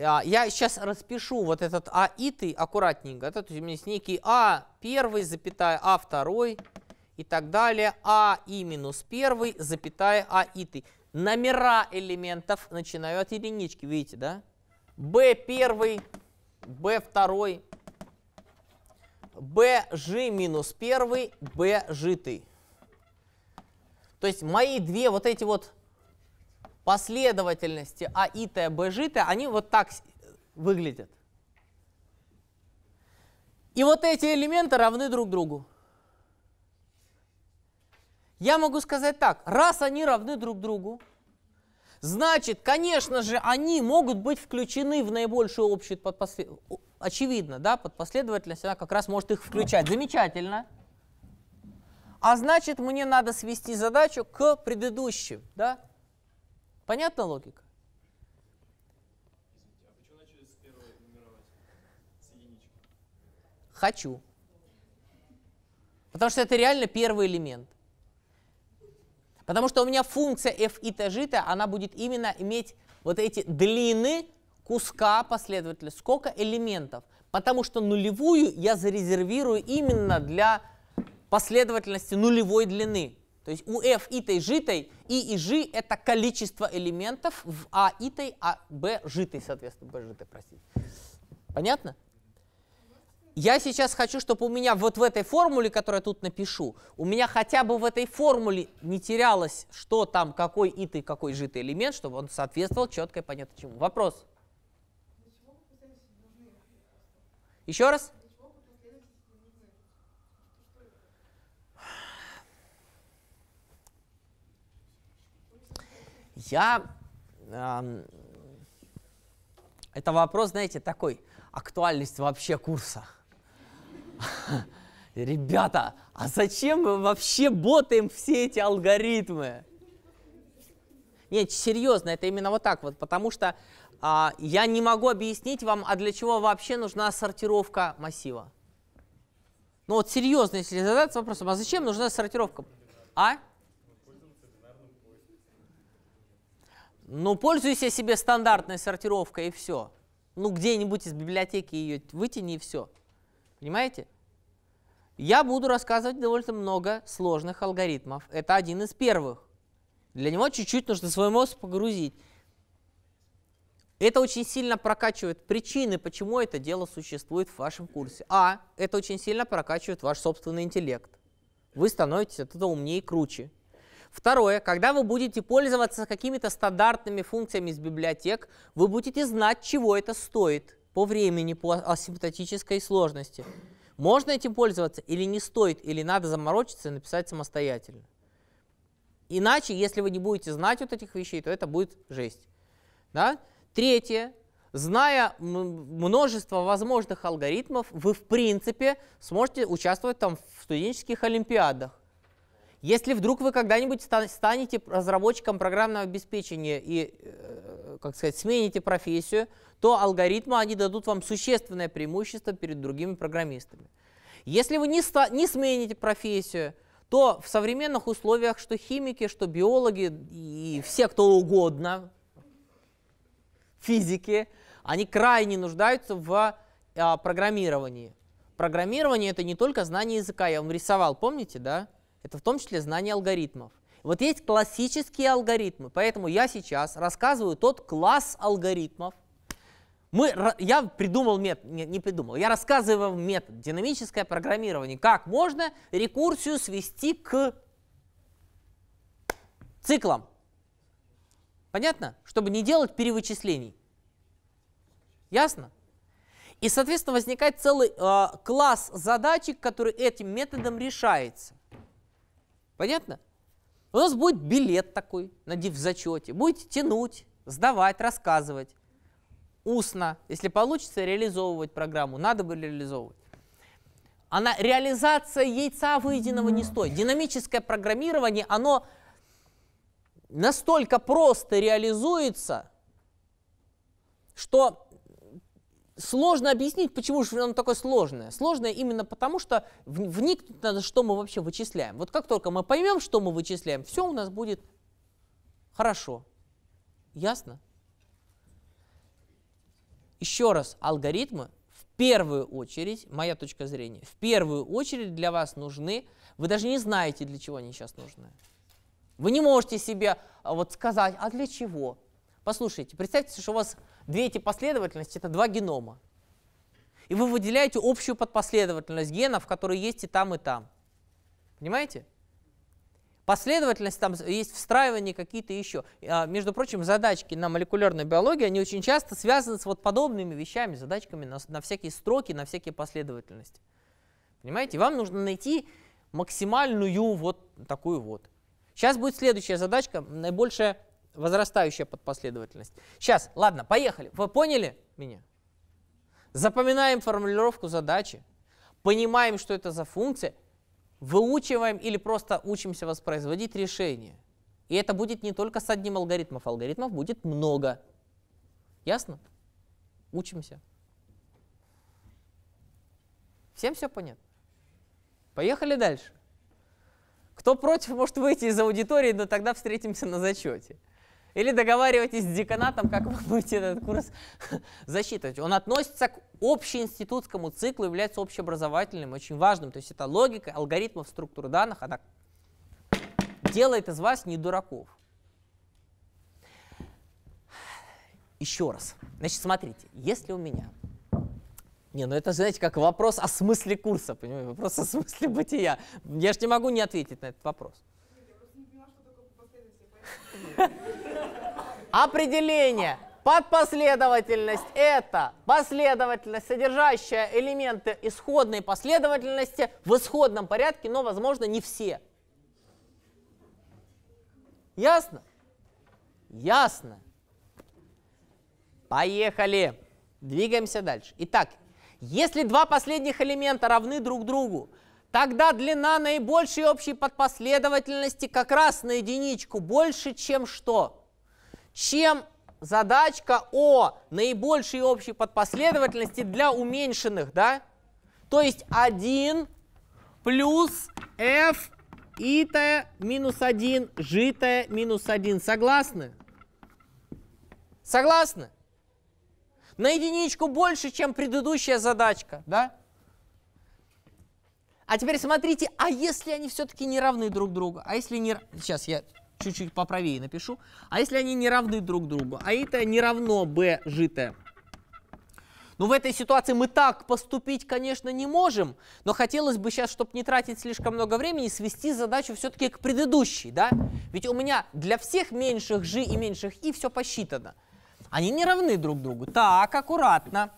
Speaker 1: А, я сейчас распишу вот этот а и ты аккуратненько. Да? у меня есть некий а первый, запятая а второй и так далее. а и минус первый, запятая а и ты. Номера элементов начинаю от единички, видите, да? b первый, b второй, bg минус первый, bg ты. То есть мои две вот эти вот последовательности А, И, Т, Б, Ж, Т, они вот так выглядят. И вот эти элементы равны друг другу. Я могу сказать так, раз они равны друг другу, значит, конечно же, они могут быть включены в наибольшую общую подпоследовательность. Очевидно, да, подпоследовательность, она как раз может их включать. Замечательно а значит, мне надо свести задачу к предыдущим. Да? Понятна логика? Хочу. Потому что это реально первый элемент. Потому что у меня функция f и t жита, она будет именно иметь вот эти длины куска последовательности, Сколько элементов? Потому что нулевую я зарезервирую именно для последовательности нулевой длины. То есть у f итой житой и и g это количество элементов в а итой, а b житой, соответственно, b житой, простите. Понятно? Я сейчас хочу, чтобы у меня вот в этой формуле, которую я тут напишу, у меня хотя бы в этой формуле не терялось, что там, какой итый, какой житый элемент, чтобы он соответствовал четко и понятно чему. Вопрос? Еще раз? Я... Э, это вопрос, знаете, такой, актуальность вообще курса. Ребята, а зачем мы вообще ботаем все эти алгоритмы? Нет, серьезно, это именно вот так вот, потому что а, я не могу объяснить вам, а для чего вообще нужна сортировка массива. Ну вот серьезно, если задаться вопросом, а зачем нужна сортировка? А? Ну, пользуйся себе стандартной сортировкой и все. Ну, где-нибудь из библиотеки ее вытяни и все. Понимаете? Я буду рассказывать довольно много сложных алгоритмов. Это один из первых. Для него чуть-чуть нужно свой мозг погрузить. Это очень сильно прокачивает причины, почему это дело существует в вашем курсе. А, это очень сильно прокачивает ваш собственный интеллект. Вы становитесь от этого умнее и круче. Второе, когда вы будете пользоваться какими-то стандартными функциями из библиотек, вы будете знать, чего это стоит по времени, по асимптотической сложности. Можно этим пользоваться или не стоит, или надо заморочиться и написать самостоятельно. Иначе, если вы не будете знать вот этих вещей, то это будет жесть. Да? Третье, зная множество возможных алгоритмов, вы в принципе сможете участвовать там в студенческих олимпиадах. Если вдруг вы когда-нибудь станете разработчиком программного обеспечения и, э, как сказать, смените профессию, то алгоритмы, они дадут вам существенное преимущество перед другими программистами. Если вы не, не смените профессию, то в современных условиях, что химики, что биологи и все кто угодно, физики, они крайне нуждаются в а, программировании. Программирование это не только знание языка, я вам рисовал, помните, да? Это в том числе знание алгоритмов. Вот есть классические алгоритмы, поэтому я сейчас рассказываю тот класс алгоритмов. Мы, я придумал метод, не, не придумал, я рассказываю вам метод динамическое программирование, как можно рекурсию свести к циклам. Понятно? Чтобы не делать перевычислений. Ясно? И, соответственно, возникает целый э, класс задачек, который этим методом решается. Понятно? У нас будет билет такой на див зачете, Будете тянуть, сдавать, рассказывать. Устно, если получится, реализовывать программу. Надо бы реализовывать. Она, реализация яйца выеденного не стоит. Динамическое программирование, оно настолько просто реализуется, что сложно объяснить, почему же оно такое сложное. Сложное именно потому, что вникнуть надо, что мы вообще вычисляем. Вот как только мы поймем, что мы вычисляем, все у нас будет хорошо. Ясно? Еще раз, алгоритмы в первую очередь, моя точка зрения, в первую очередь для вас нужны, вы даже не знаете, для чего они сейчас нужны. Вы не можете себе а, вот сказать, а для чего? Послушайте, представьте, что у вас Две эти последовательности – это два генома. И вы выделяете общую подпоследовательность генов, которые есть и там, и там. Понимаете? Последовательность, там есть встраивание какие-то еще. А, между прочим, задачки на молекулярной биологии, они очень часто связаны с вот подобными вещами, задачками на, на всякие строки, на всякие последовательности. Понимаете? Вам нужно найти максимальную вот такую вот. Сейчас будет следующая задачка, наибольшая возрастающая подпоследовательность. Сейчас, ладно, поехали. Вы поняли меня? Запоминаем формулировку задачи, понимаем, что это за функция, выучиваем или просто учимся воспроизводить решение. И это будет не только с одним алгоритмом, алгоритмов будет много. Ясно? Учимся. Всем все понятно? Поехали дальше. Кто против, может выйти из аудитории, но тогда встретимся на зачете. Или договаривайтесь с деканатом, как вы будете этот курс засчитывать. Он относится к общеинститутскому циклу, является общеобразовательным, очень важным. То есть это логика алгоритмов структуры данных, она делает из вас не дураков. Еще раз. Значит, смотрите, если у меня... Не, ну это, же знаете, как вопрос о смысле курса, понимаете, вопрос о смысле бытия. Я же не могу не ответить на этот вопрос. Определение. Подпоследовательность – это последовательность, содержащая элементы исходной последовательности в исходном порядке, но, возможно, не все. Ясно? Ясно. Поехали. Двигаемся дальше. Итак, если два последних элемента равны друг другу, тогда длина наибольшей общей подпоследовательности как раз на единичку больше, чем что? чем задачка О наибольшей общей подпоследовательности для уменьшенных, да? То есть 1 плюс f и t минус 1, g t минус 1. Согласны? Согласны? На единичку больше, чем предыдущая задачка, да? А теперь смотрите, а если они все-таки не равны друг другу? А если не... Сейчас я чуть-чуть поправее напишу. А если они не равны друг другу? А это не равно b житое. Ну, в этой ситуации мы так поступить, конечно, не можем, но хотелось бы сейчас, чтобы не тратить слишком много времени, свести задачу все-таки к предыдущей, да? Ведь у меня для всех меньших g и меньших и все посчитано. Они не равны друг другу. Так, аккуратно.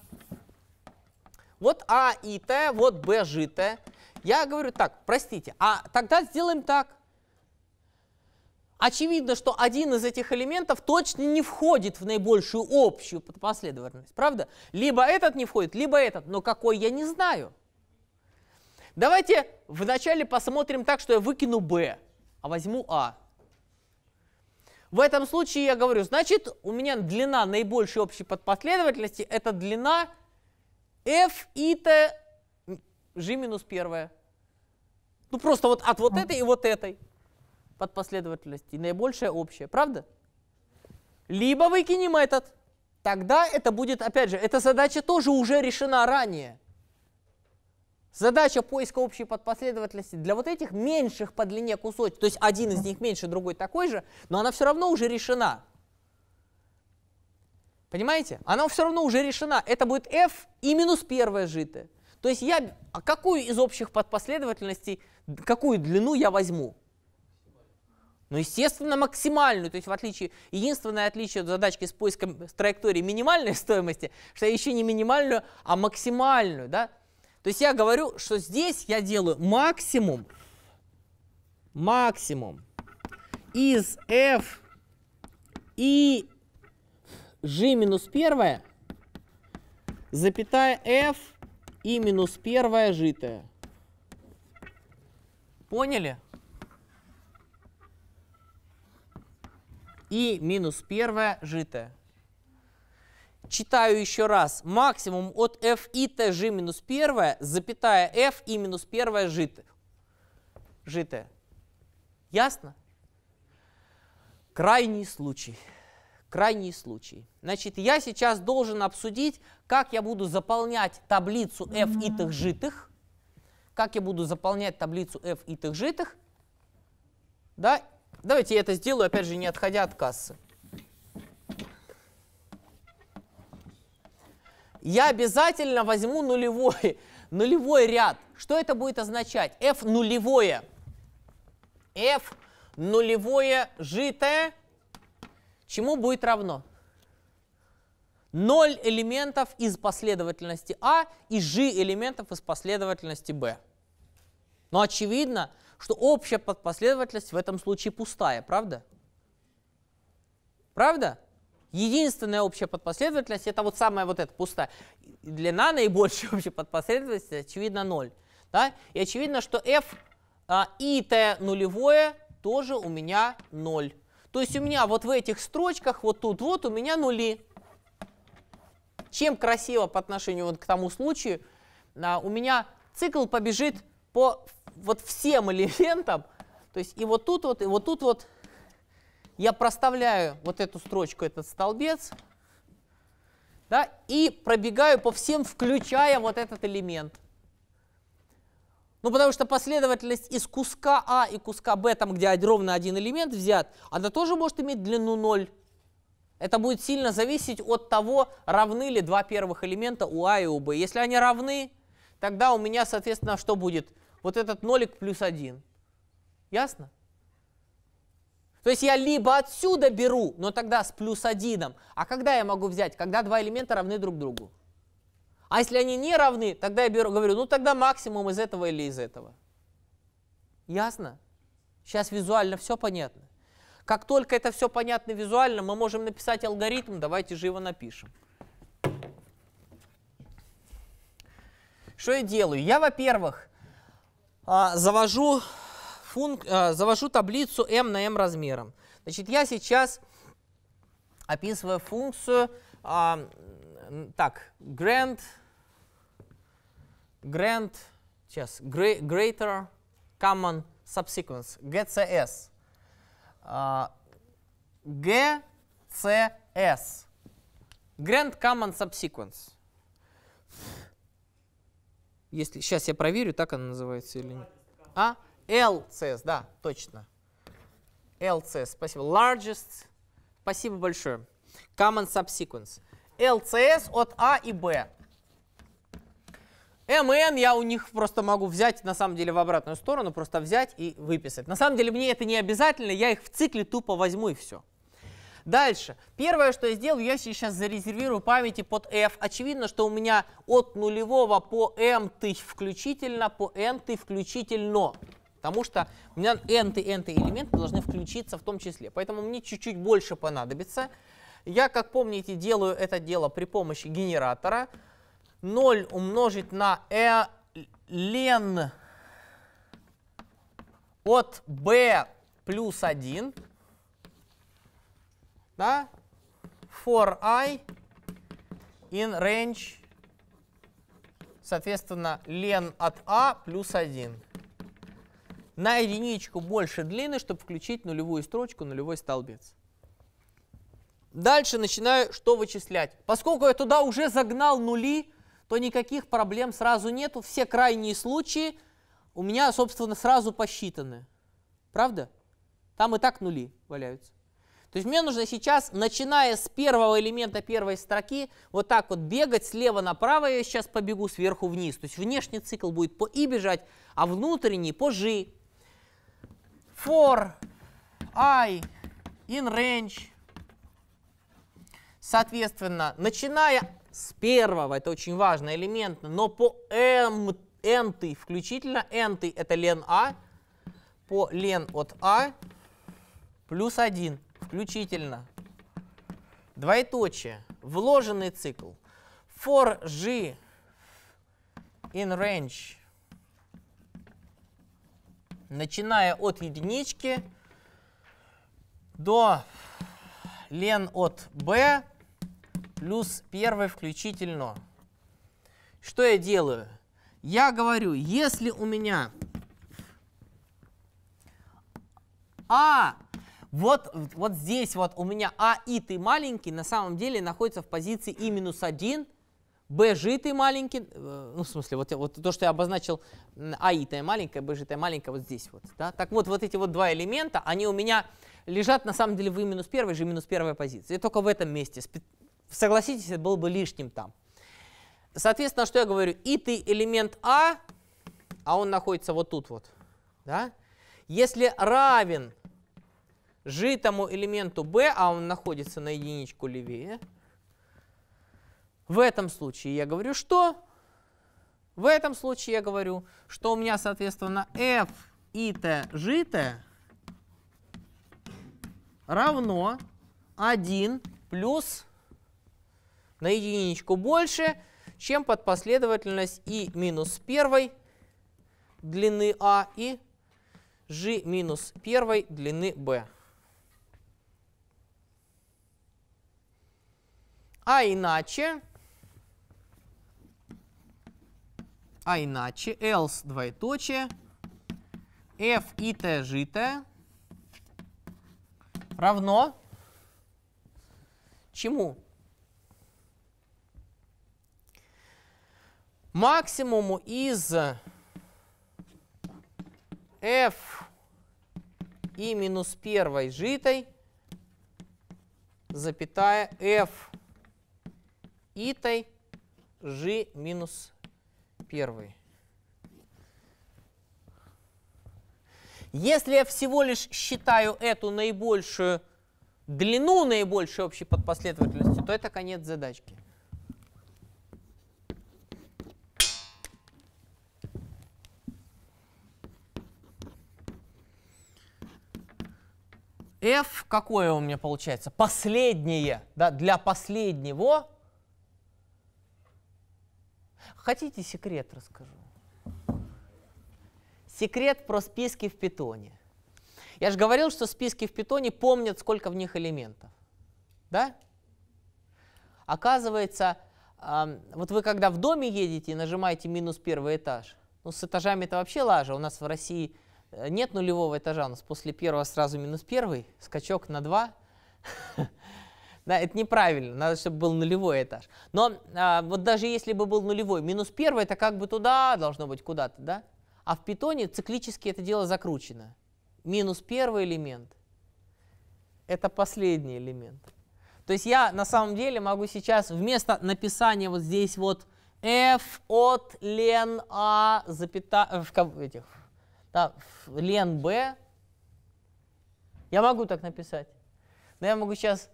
Speaker 1: Вот а и т, вот b, g, Я говорю так, простите, а тогда сделаем так. Очевидно, что один из этих элементов точно не входит в наибольшую общую последовательность, правда? Либо этот не входит, либо этот, но какой я не знаю. Давайте вначале посмотрим так, что я выкину B, а возьму А. В этом случае я говорю, значит, у меня длина наибольшей общей подпоследовательности – это длина f и t g минус первая. Ну, просто вот от вот этой и вот этой под последовательность и наибольшее общее, правда? Либо выкинем этот. Тогда это будет, опять же, эта задача тоже уже решена ранее. Задача поиска общей подпоследовательности для вот этих меньших по длине кусочков, то есть один из них меньше, другой такой же, но она все равно уже решена. Понимаете? Она все равно уже решена. Это будет f и минус первое житое. То есть я, а какую из общих подпоследовательностей, какую длину я возьму? Ну, естественно, максимальную. То есть, в отличие, единственное отличие от задачки с поиском с траектории минимальной стоимости, что я ищу не минимальную, а максимальную. Да? То есть я говорю, что здесь я делаю максимум, максимум из f и g минус 1, запятая f и минус 1 житая. Поняли? и минус первое житое. Читаю еще раз. Максимум от f и t минус первое запятая f и минус первое житое. житое. Ясно? Крайний случай. Крайний случай. Значит, я сейчас должен обсудить, как я буду заполнять таблицу f и итых житых. Как я буду заполнять таблицу f и итых житых. Да, Давайте я это сделаю, опять же, не отходя от кассы. Я обязательно возьму нулевой, нулевой ряд. Что это будет означать? F нулевое. F нулевое житое чему будет равно? 0 элементов из последовательности А и G элементов из последовательности B. Но очевидно, что общая последовательность в этом случае пустая, правда? Правда? Единственная общая подпоследовательность – это вот самая вот эта пустая. Длина наибольшей общей подпоследовательности, очевидно, 0. Да? И очевидно, что f а, и t нулевое тоже у меня 0. То есть у меня вот в этих строчках, вот тут вот, у меня нули. Чем красиво по отношению вот к тому случаю, а, у меня цикл побежит по вот всем элементам, то есть и вот тут вот, и вот тут вот я проставляю вот эту строчку, этот столбец, да, и пробегаю по всем, включая вот этот элемент. Ну, потому что последовательность из куска А и куска Б, там, где ровно один элемент взят, она тоже может иметь длину 0. Это будет сильно зависеть от того, равны ли два первых элемента у А и у Б. Если они равны, тогда у меня, соответственно, что будет? вот этот нолик плюс один, Ясно? То есть я либо отсюда беру, но тогда с плюс одином, А когда я могу взять? Когда два элемента равны друг другу. А если они не равны, тогда я беру, говорю, ну тогда максимум из этого или из этого. Ясно? Сейчас визуально все понятно. Как только это все понятно визуально, мы можем написать алгоритм. Давайте же его напишем. Что я делаю? Я, во-первых, а, завожу, функ... А, завожу таблицу m на m размером. Значит, я сейчас описываю функцию а, так, grand, grand, сейчас, greater common subsequence, GCS. А, GCS. Grand common subsequence. Если, сейчас я проверю, так она называется или нет. А? LCS, да, точно. LCS, спасибо. Largest, спасибо большое. Common subsequence. LCS от А и Б. МН я у них просто могу взять, на самом деле, в обратную сторону, просто взять и выписать. На самом деле, мне это не обязательно, я их в цикле тупо возьму и все. Дальше. Первое, что я сделаю, я сейчас зарезервирую памяти под F. Очевидно, что у меня от нулевого по M ты включительно, по N ты включительно. Потому что у меня N ты, N ты элементы должны включиться в том числе. Поэтому мне чуть-чуть больше понадобится. Я, как помните, делаю это дело при помощи генератора. 0 умножить на э лен от b плюс 1 да, for i in range, соответственно, len от a плюс 1. На единичку больше длины, чтобы включить нулевую строчку, нулевой столбец. Дальше начинаю что вычислять. Поскольку я туда уже загнал нули, то никаких проблем сразу нету. Все крайние случаи у меня, собственно, сразу посчитаны. Правда? Там и так нули валяются. То есть мне нужно сейчас, начиная с первого элемента первой строки, вот так вот бегать слева направо, я сейчас побегу сверху вниз. То есть внешний цикл будет по и бежать, а внутренний по g. For i in range. Соответственно, начиная с первого, это очень важный элемент, но по m, n -ты включительно, n это лен a «а», по лен от a «а» плюс 1 включительно. Двоеточие. Вложенный цикл. For G in range. Начиная от единички до лен от B плюс 1 включительно. Что я делаю? Я говорю, если у меня А вот, вот здесь вот у меня А и ты маленький на самом деле находится в позиции и минус 1, Б житый маленький, э, ну, в смысле, вот, вот то, что я обозначил А и Т маленькое, Б житая маленькая вот здесь вот. Да? Так вот, вот эти вот два элемента, они у меня лежат на самом деле в и минус первой же минус первой позиции. И только в этом месте. Согласитесь, это было бы лишним там. Соответственно, что я говорю? И ты элемент А, а он находится вот тут вот. Да? Если равен житому элементу b, а он находится на единичку левее, в этом случае я говорю что? В этом случае я говорю, что у меня, соответственно, f и t житое равно 1 плюс на единичку больше, чем под последовательность и минус первой длины а и g минус первой длины b. А иначе, а иначе, else двоеточие, f и t житое равно чему? Максимуму из f и минус первой житой, запятая f итой g минус 1. Если я всего лишь считаю эту наибольшую длину наибольшей общей подпоследовательности, то это конец задачки. f какое у меня получается? Последнее, да, для последнего Хотите секрет расскажу? Секрет про списки в питоне. Я же говорил, что списки в питоне помнят, сколько в них элементов. Да? Оказывается, вот вы когда в доме едете и нажимаете минус первый этаж, ну с этажами это вообще лажа, у нас в России э, нет нулевого этажа, у нас после первого сразу минус первый, скачок на два, Да, это неправильно, надо, чтобы был нулевой этаж. Но а, вот даже если бы был нулевой, минус первый, это как бы туда должно быть куда-то, да? А в питоне циклически это дело закручено. Минус первый элемент – это последний элемент. То есть я на самом деле могу сейчас вместо написания вот здесь вот f от лен а запятая э, в этих да, в лен b я могу так написать, но я могу сейчас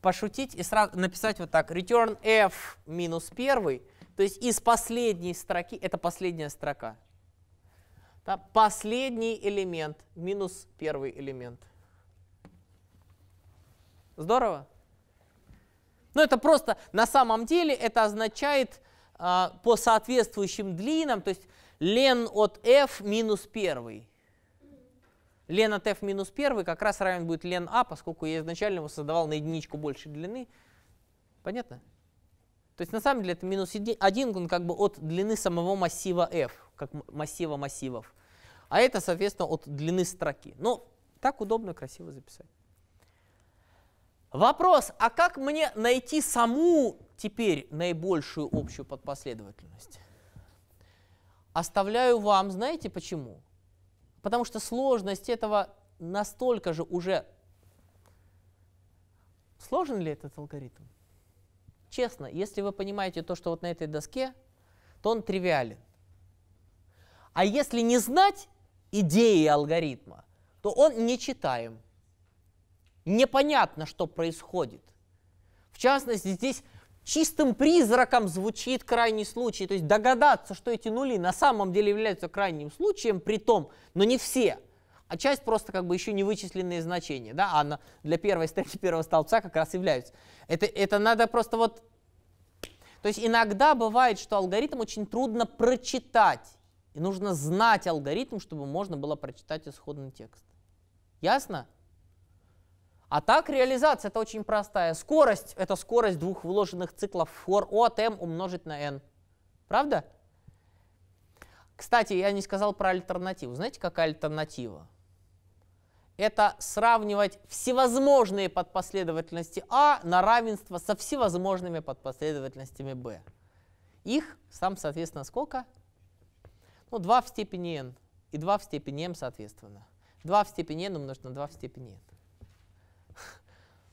Speaker 1: пошутить и сразу написать вот так return f минус первый то есть из последней строки, это последняя строка, да, последний элемент минус первый элемент. Здорово? Ну это просто, на самом деле это означает а, по соответствующим длинам, то есть len от f минус первый Лен от f минус 1 как раз равен будет лен а, поскольку я изначально его создавал на единичку больше длины. Понятно? То есть на самом деле это минус 1, он как бы от длины самого массива f, как массива массивов. А это, соответственно, от длины строки. Но так удобно, красиво записать. Вопрос, а как мне найти саму теперь наибольшую общую подпоследовательность? Оставляю вам, знаете почему? потому что сложность этого настолько же уже... Сложен ли этот алгоритм? Честно, если вы понимаете то, что вот на этой доске, то он тривиален. А если не знать идеи алгоритма, то он нечитаем. Непонятно, что происходит. В частности, здесь Чистым призраком звучит крайний случай. То есть догадаться, что эти нули на самом деле являются крайним случаем, при том, но не все, а часть просто как бы еще не вычисленные значения, да, а для первой стрелки первого столбца как раз являются. Это, это надо просто вот... То есть иногда бывает, что алгоритм очень трудно прочитать, и нужно знать алгоритм, чтобы можно было прочитать исходный текст. Ясно? А так реализация это очень простая. Скорость это скорость двух вложенных циклов for от m умножить на n. Правда? Кстати, я не сказал про альтернативу. Знаете, какая альтернатива? Это сравнивать всевозможные подпоследовательности А на равенство со всевозможными подпоследовательностями Б. Их сам, соответственно, сколько? Ну, 2 в степени n и 2 в степени m, соответственно. 2 в степени n умножить на 2 в степени n.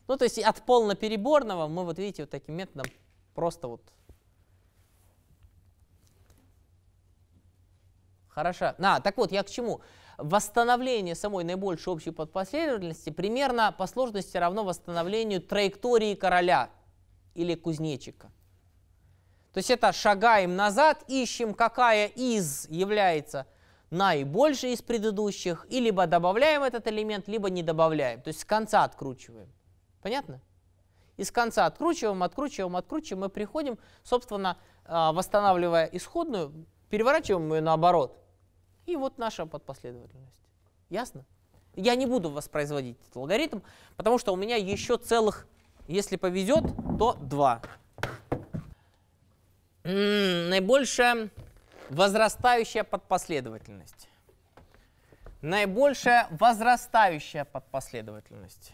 Speaker 1: Ну, то есть от полнопереборного мы, вот видите, вот таким методом просто вот... Хорошо. А, так вот, я к чему? Восстановление самой наибольшей общей подпоследовательности примерно по сложности равно восстановлению траектории короля или кузнечика. То есть это шагаем назад, ищем, какая из является наибольшей из предыдущих, и либо добавляем этот элемент, либо не добавляем. То есть с конца откручиваем. Понятно? Из конца откручиваем, откручиваем, откручиваем, мы приходим, собственно, а, восстанавливая исходную, переворачиваем ее наоборот. И вот наша подпоследовательность. Ясно? Я не буду воспроизводить этот алгоритм, потому что у меня еще целых, если повезет, то два. М-м, наибольшая возрастающая подпоследовательность. Наибольшая возрастающая подпоследовательность.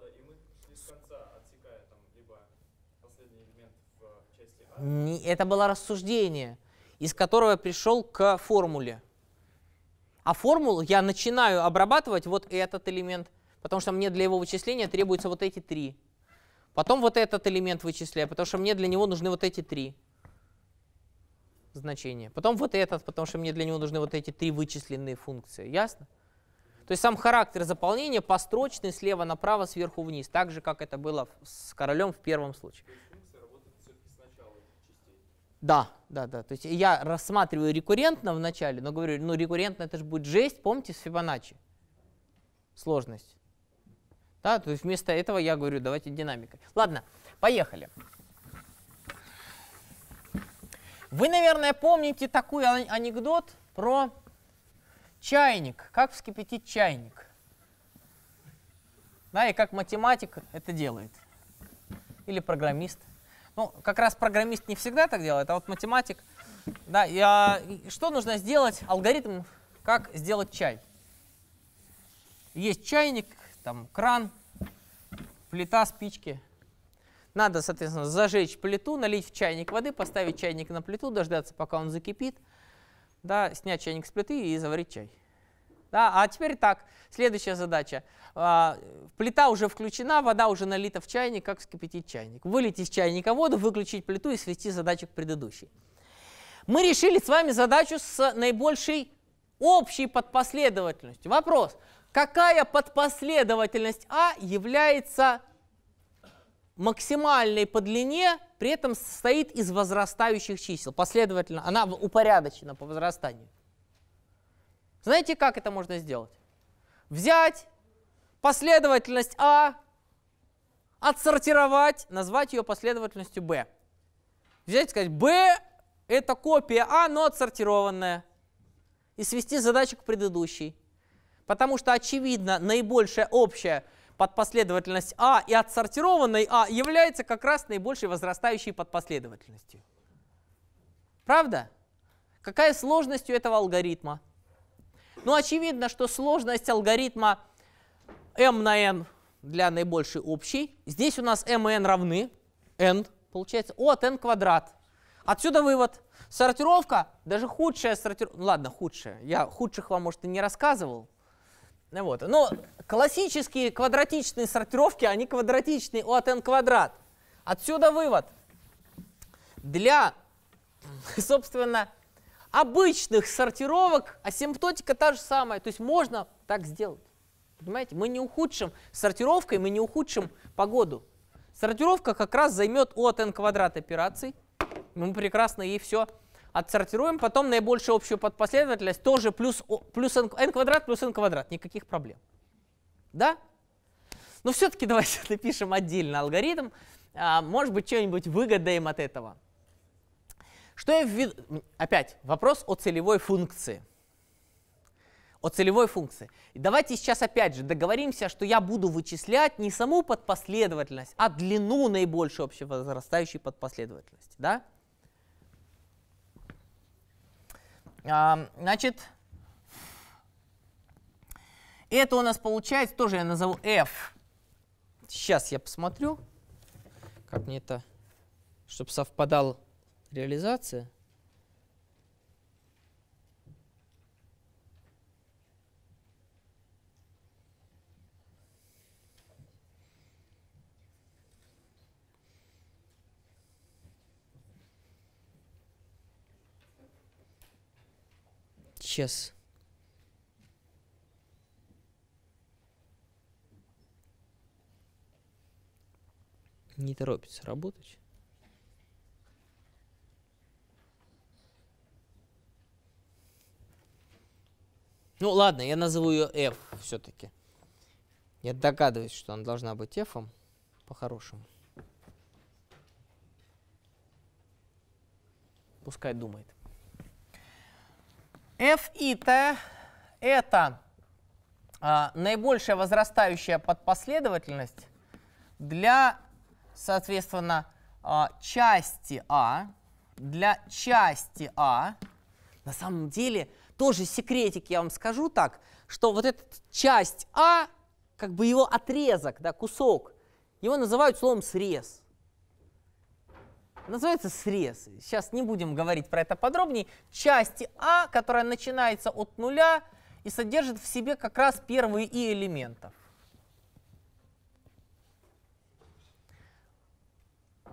Speaker 1: Это было рассуждение, из которого пришел к формуле. А формулу я начинаю обрабатывать вот этот элемент, потому что мне для его вычисления требуются вот эти три. Потом вот этот элемент вычисляю, потому что мне для него нужны вот эти три значения. Потом вот этот, потому что мне для него нужны вот эти три вычисленные функции. Ясно? То есть сам характер заполнения построчный слева направо, сверху вниз, так же, как это было с королем в первом случае. Да, да, да. То есть я рассматриваю рекуррентно вначале, но говорю, ну рекуррентно это же будет жесть, помните, с Фибоначчи. Сложность. Да, то есть вместо этого я говорю, давайте динамика. Ладно, поехали. Вы, наверное, помните такой анекдот про чайник. Как вскипятить чайник? Да, и как математик это делает. Или программист. Ну, как раз программист не всегда так делает, а вот математик. Да, я, что нужно сделать? Алгоритм, как сделать чай. Есть чайник, там кран, плита, спички. Надо, соответственно, зажечь плиту, налить в чайник воды, поставить чайник на плиту, дождаться, пока он закипит, да, снять чайник с плиты и заварить чай. Да? А теперь так, следующая задача. А, плита уже включена, вода уже налита в чайник, как вскипятить чайник. Вылить из чайника воду, выключить плиту и свести задачу к предыдущей. Мы решили с вами задачу с наибольшей общей подпоследовательностью. Вопрос, какая подпоследовательность А является максимальной по длине, при этом состоит из возрастающих чисел. Последовательно, она упорядочена по возрастанию. Знаете, как это можно сделать? Взять последовательность А, отсортировать, назвать ее последовательностью Б. Взять и сказать, Б – это копия А, но отсортированная. И свести задачу к предыдущей. Потому что, очевидно, наибольшая общая подпоследовательность А и отсортированной А является как раз наибольшей возрастающей подпоследовательностью. Правда? Какая сложность у этого алгоритма? Ну, очевидно, что сложность алгоритма m на n для наибольшей общей. Здесь у нас m и n равны n, получается, от n квадрат. Отсюда вывод. Сортировка, даже худшая сортировка, ну, ладно, худшая, я худших вам, может, и не рассказывал. Ну вот. Но классические квадратичные сортировки, они квадратичные от n квадрат. Отсюда вывод. Для, собственно, обычных сортировок асимптотика та же самая. То есть можно так сделать. Понимаете, мы не ухудшим сортировкой, мы не ухудшим погоду. Сортировка как раз займет от n квадрат операций. Мы прекрасно ей все отсортируем. Потом наибольшую общую подпоследовательность тоже плюс, плюс n, n квадрат плюс n квадрат. Никаких проблем. Да? Но все-таки давайте напишем отдельно алгоритм. А, может быть, что-нибудь выгодаем от этого. Что я введу? Опять вопрос о целевой функции. О целевой функции. И давайте сейчас опять же договоримся, что я буду вычислять не саму подпоследовательность, а длину наибольшей возрастающей подпоследовательности. Да? А, значит, это у нас получается, тоже я назову f. Сейчас я посмотрю, как мне это, чтобы совпадал реализация Сейчас. Не торопится работать. Ну ладно, я назову ее F все-таки. Я догадываюсь, что она должна быть F по-хорошему. Пускай думает. F и T это а, наибольшая возрастающая подпоследовательность для, соответственно, а, части А, для части А. На самом деле, тоже секретик я вам скажу так, что вот эта часть А, как бы его отрезок, да, кусок, его называют словом срез. Называется срез. Сейчас не будем говорить про это подробнее. Части А, которая начинается от нуля и содержит в себе как раз первые И элементов.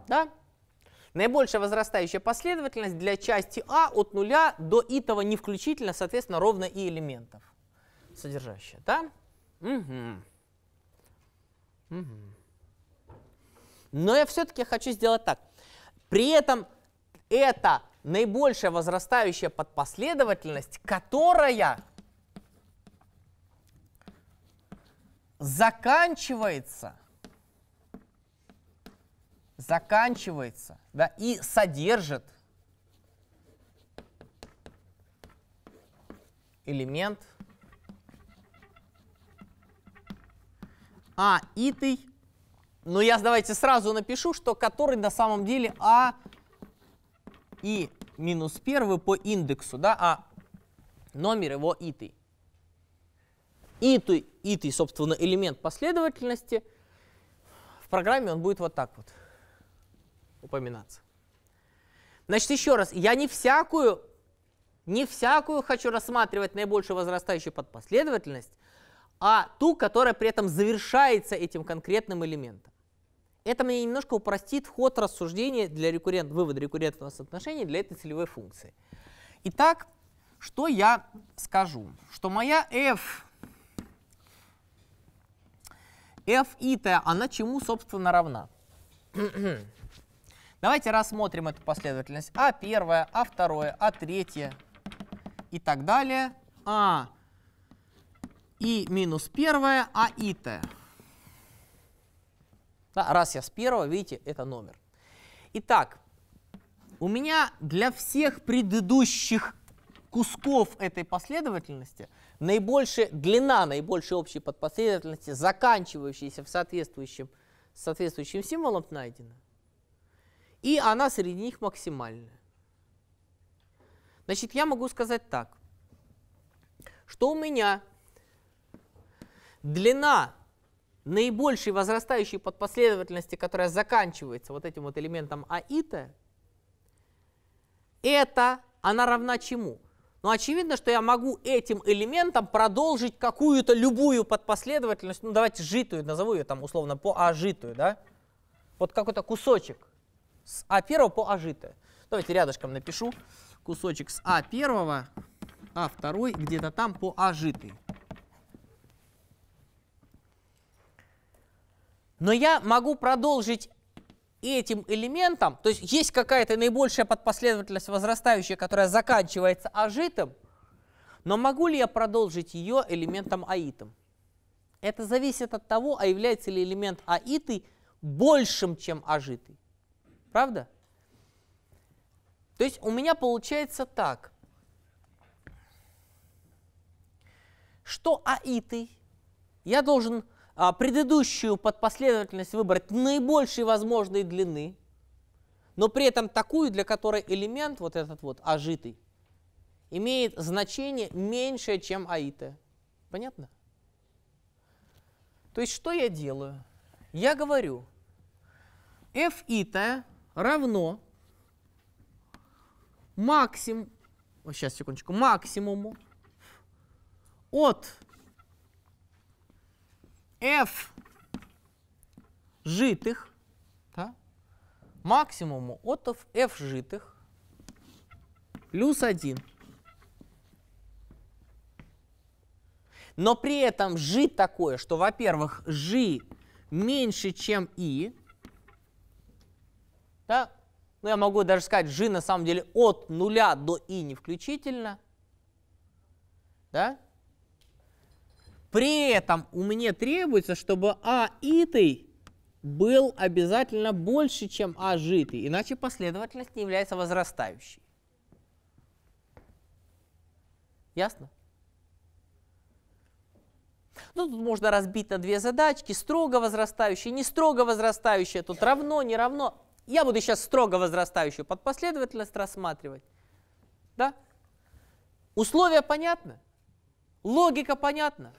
Speaker 1: Да? Наибольшая возрастающая последовательность для части А от нуля до итого не включительно, соответственно, ровно и элементов содержащая. Да? Угу. Угу. Но я все-таки хочу сделать так. При этом это наибольшая возрастающая подпоследовательность, которая заканчивается, заканчивается да, и содержит элемент а итый, но я давайте сразу напишу, что который на самом деле а и минус первый по индексу, да, а номер его итый. Итый, итый, собственно, элемент последовательности. В программе он будет вот так вот упоминаться. Значит, еще раз, я не всякую, не всякую хочу рассматривать наибольшую возрастающую подпоследовательность, а ту, которая при этом завершается этим конкретным элементом. Это мне немножко упростит ход рассуждения для рекуррент, вывода рекуррентного соотношения для этой целевой функции. Итак, что я скажу? Что моя f, f и t, она чему, собственно, равна? Давайте рассмотрим эту последовательность а первое, а второе, а третье и так далее. А и минус первое, а и т. Да, раз я с первого, видите, это номер. Итак, у меня для всех предыдущих кусков этой последовательности наибольшая длина наибольшей общей подпоследовательности, заканчивающейся в соответствующем, соответствующим символом, найдена и она среди них максимальная. Значит, я могу сказать так, что у меня длина наибольшей возрастающей подпоследовательности, которая заканчивается вот этим вот элементом аита, это она равна чему? ну, очевидно, что я могу этим элементом продолжить какую-то любую подпоследовательность, ну давайте житую, назову ее там условно по А житую, да? Вот какой-то кусочек. С А1 по Ажитое. Давайте рядышком напишу кусочек с А1, А2 где-то там по Ажитый. Но я могу продолжить этим элементом, то есть есть какая-то наибольшая подпоследовательность возрастающая, которая заканчивается ажитом, но могу ли я продолжить ее элементом аитом? Это зависит от того, а является ли элемент аиты большим, чем ажитый. Правда? То есть у меня получается так, что аиты я должен а, предыдущую подпоследовательность выбрать наибольшей возможной длины, но при этом такую, для которой элемент вот этот вот ажитый имеет значение меньшее, чем аиты. Понятно? То есть что я делаю? Я говорю, f ита равно максим oh, сейчас, секундочку, максимуму от f житых, да, максимуму от f житых плюс 1. Но при этом g такое, что, во-первых, g меньше, чем i, да? Ну, я могу даже сказать, g на самом деле от нуля до и не включительно. Да? При этом у меня требуется, чтобы а и итый был обязательно больше, чем а житый, иначе последовательность не является возрастающей. Ясно? Ну, тут можно разбить на две задачки, строго возрастающие, не строго возрастающие, а тут равно, не равно. Я буду сейчас строго возрастающую подпоследовательность рассматривать. Да? Условия понятны? Логика понятна?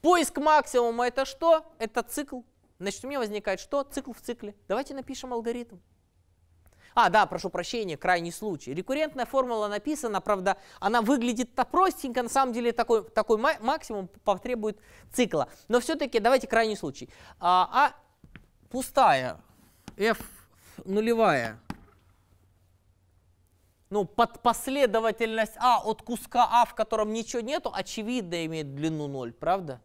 Speaker 1: Поиск максимума это что? Это цикл. Значит, у меня возникает что? Цикл в цикле. Давайте напишем алгоритм. А, да, прошу прощения, крайний случай. Рекуррентная формула написана, правда, она выглядит так простенько, на самом деле такой, такой максимум потребует цикла. Но все-таки давайте крайний случай. А, а пустая f нулевая. Ну, под последовательность А от куска А, в котором ничего нету, очевидно имеет длину 0, правда?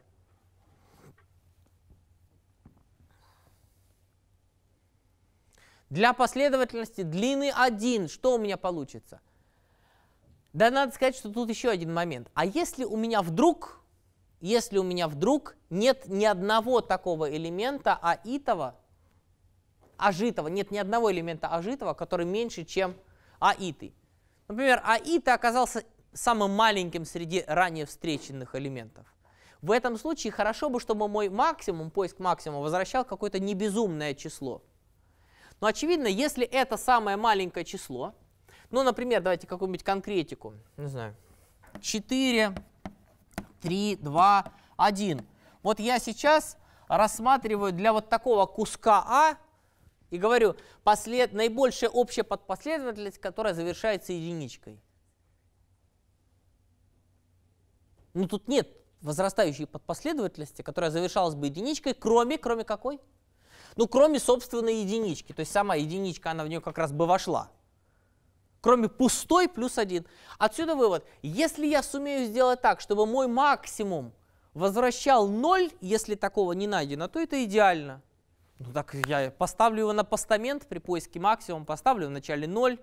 Speaker 1: Для последовательности длины 1, что у меня получится? Да надо сказать, что тут еще один момент. А если у меня вдруг, если у меня вдруг нет ни одного такого элемента, а итого, ажитого. Нет ни одного элемента ажитого, который меньше, чем аиты. Например, аиты оказался самым маленьким среди ранее встреченных элементов. В этом случае хорошо бы, чтобы мой максимум, поиск максимума, возвращал какое-то небезумное число. Но очевидно, если это самое маленькое число, ну, например, давайте какую-нибудь конкретику, не знаю, 4, 3, 2, 1. Вот я сейчас рассматриваю для вот такого куска А и говорю, послед... наибольшая общая подпоследовательность, которая завершается единичкой. Ну тут нет возрастающей подпоследовательности, которая завершалась бы единичкой, кроме, кроме какой? Ну, кроме собственной единички. То есть сама единичка, она в нее как раз бы вошла. Кроме пустой плюс один. Отсюда вывод. Если я сумею сделать так, чтобы мой максимум возвращал ноль, если такого не найдено, то это идеально. Ну так я поставлю его на постамент при поиске максимум, поставлю в начале 0,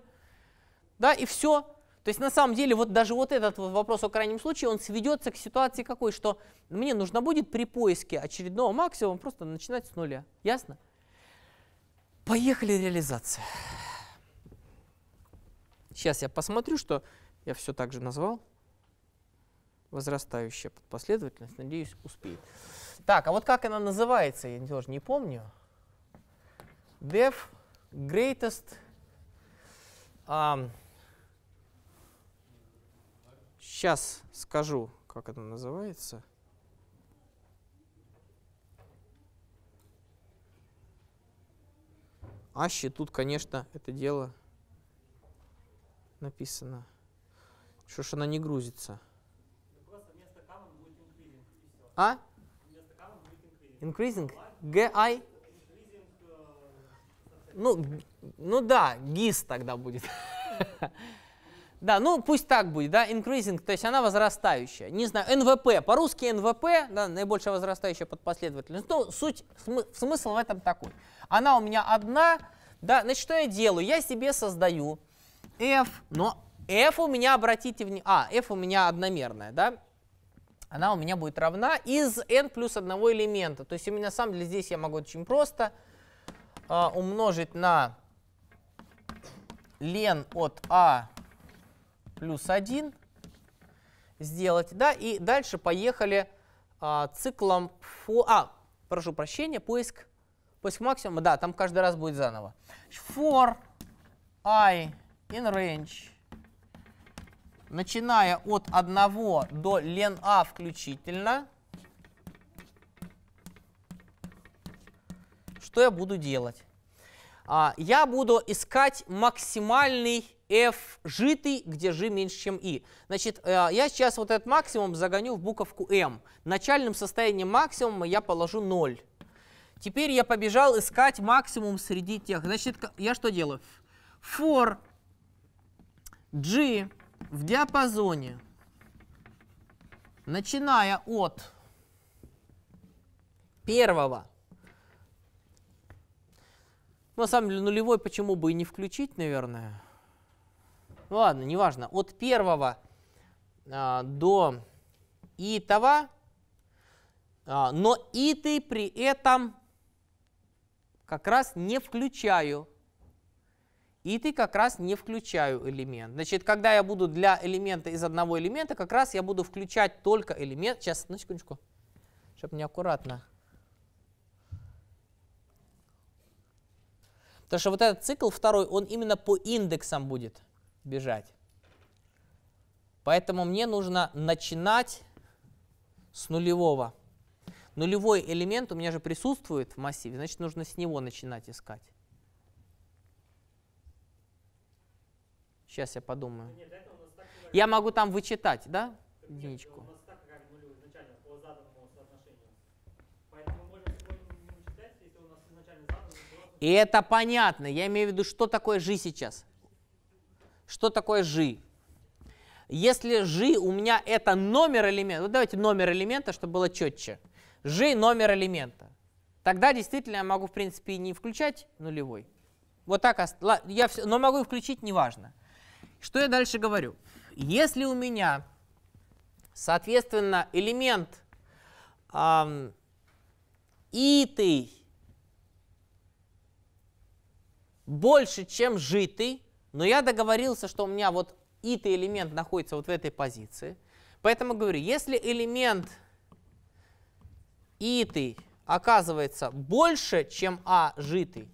Speaker 1: да, и все. То есть на самом деле вот даже вот этот вот вопрос о крайнем случае, он сведется к ситуации какой, что мне нужно будет при поиске очередного максимума просто начинать с нуля. Ясно? Поехали реализация. Сейчас я посмотрю, что я все так же назвал. Возрастающая последовательность, надеюсь, успеет. Так, а вот как она называется, я тоже не помню. Def greatest um, сейчас скажу, как это называется. Ащи тут, конечно, это дело написано. Что ж она не грузится? А? Increasing? G-I? Ну, ну да, GIS тогда будет. Да, ну пусть так будет, да, increasing, то есть она возрастающая. Не знаю, НВП, по-русски НВП, да, наибольшая возрастающая подпоследовательность. Ну, суть, смы, смысл в этом такой. Она у меня одна, да, значит, что я делаю? Я себе создаю F, но F у меня, обратите внимание, а, F у меня одномерная, да, она у меня будет равна из n плюс одного элемента. То есть у меня на самом деле здесь я могу очень просто э, умножить на лен от А плюс 1 сделать. Да, и дальше поехали э, циклом по... А, прошу прощения, поиск, поиск максимума. Да, там каждый раз будет заново. For i in range, начиная от 1 до лен А включительно – Что я буду делать? А, я буду искать максимальный f житый, где g меньше, чем i. Значит, э, я сейчас вот этот максимум загоню в буковку m. Начальным состоянием максимума я положу 0. Теперь я побежал искать максимум среди тех. Значит, я что делаю? For g в диапазоне, начиная от первого на самом деле нулевой почему бы и не включить, наверное. Ну ладно, неважно. От первого а, до итого а, но и ты при этом как раз не включаю. И ты как раз не включаю элемент. Значит, когда я буду для элемента из одного элемента, как раз я буду включать только элемент. Сейчас, на секундочку, чтобы неаккуратно. аккуратно. Потому что вот этот цикл второй, он именно по индексам будет бежать. Поэтому мне нужно начинать с нулевого. Нулевой элемент у меня же присутствует в массиве, значит, нужно с него начинать искать. Сейчас я подумаю. Я могу там вычитать, да, единичку? И это понятно. Я имею в виду, что такое жи сейчас. Что такое жи? Если жи у меня это номер элемента, вот давайте номер элемента, чтобы было четче. Жи номер элемента. Тогда действительно я могу, в принципе, не включать нулевой. Вот так, я все, но могу включить, неважно. Что я дальше говорю? Если у меня, соответственно, элемент эм, итый больше, чем житый, но я договорился, что у меня вот итый элемент находится вот в этой позиции. Поэтому говорю, если элемент итый оказывается больше, чем а житый,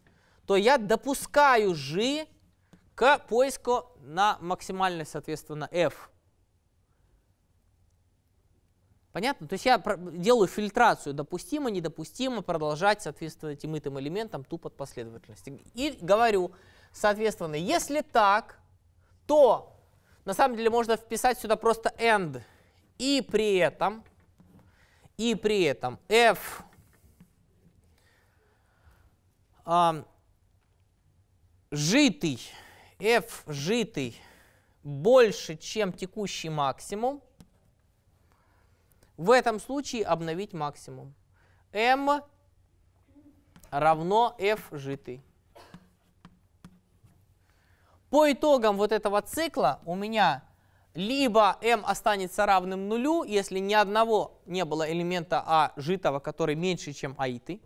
Speaker 1: то я допускаю g к поиску на максимальное, соответственно, f. Понятно? То есть я делаю фильтрацию, допустимо, недопустимо продолжать соответствовать им этим элементам тупо от последовательности. И говорю, соответственно, если так, то на самом деле можно вписать сюда просто end. И при этом, и при этом f э, житый, f житый больше, чем текущий максимум, в этом случае обновить максимум. m равно f житый. По итогам вот этого цикла у меня либо m останется равным нулю, если ни одного не было элемента а житого, который меньше, чем аиты,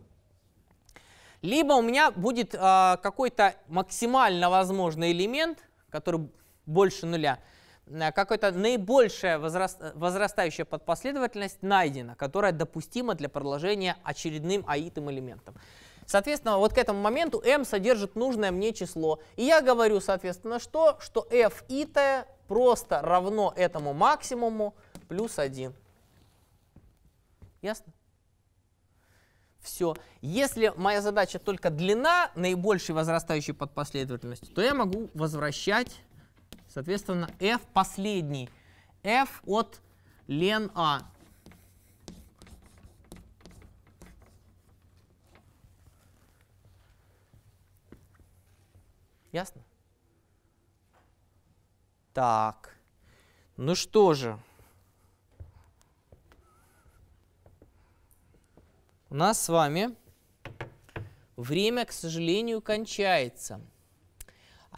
Speaker 1: либо у меня будет э, какой-то максимально возможный элемент, который больше нуля, какая-то наибольшая возраст, возрастающая подпоследовательность найдена, которая допустима для продолжения очередным аитым элементом. Соответственно, вот к этому моменту m содержит нужное мне число. И я говорю, соответственно, что, что f и t просто равно этому максимуму плюс 1. Ясно? Все. Если моя задача только длина наибольшей возрастающей подпоследовательности, то я могу возвращать Соответственно, f последний. f от len a. А. Ясно? Так. Ну что же. У нас с вами время, к сожалению, кончается.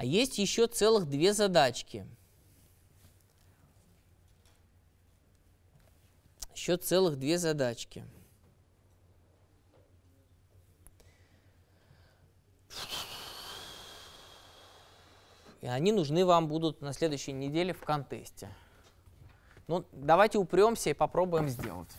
Speaker 1: А есть еще целых две задачки. Еще целых две задачки. И они нужны вам будут на следующей неделе в контесте. Ну, давайте упремся и попробуем сделать.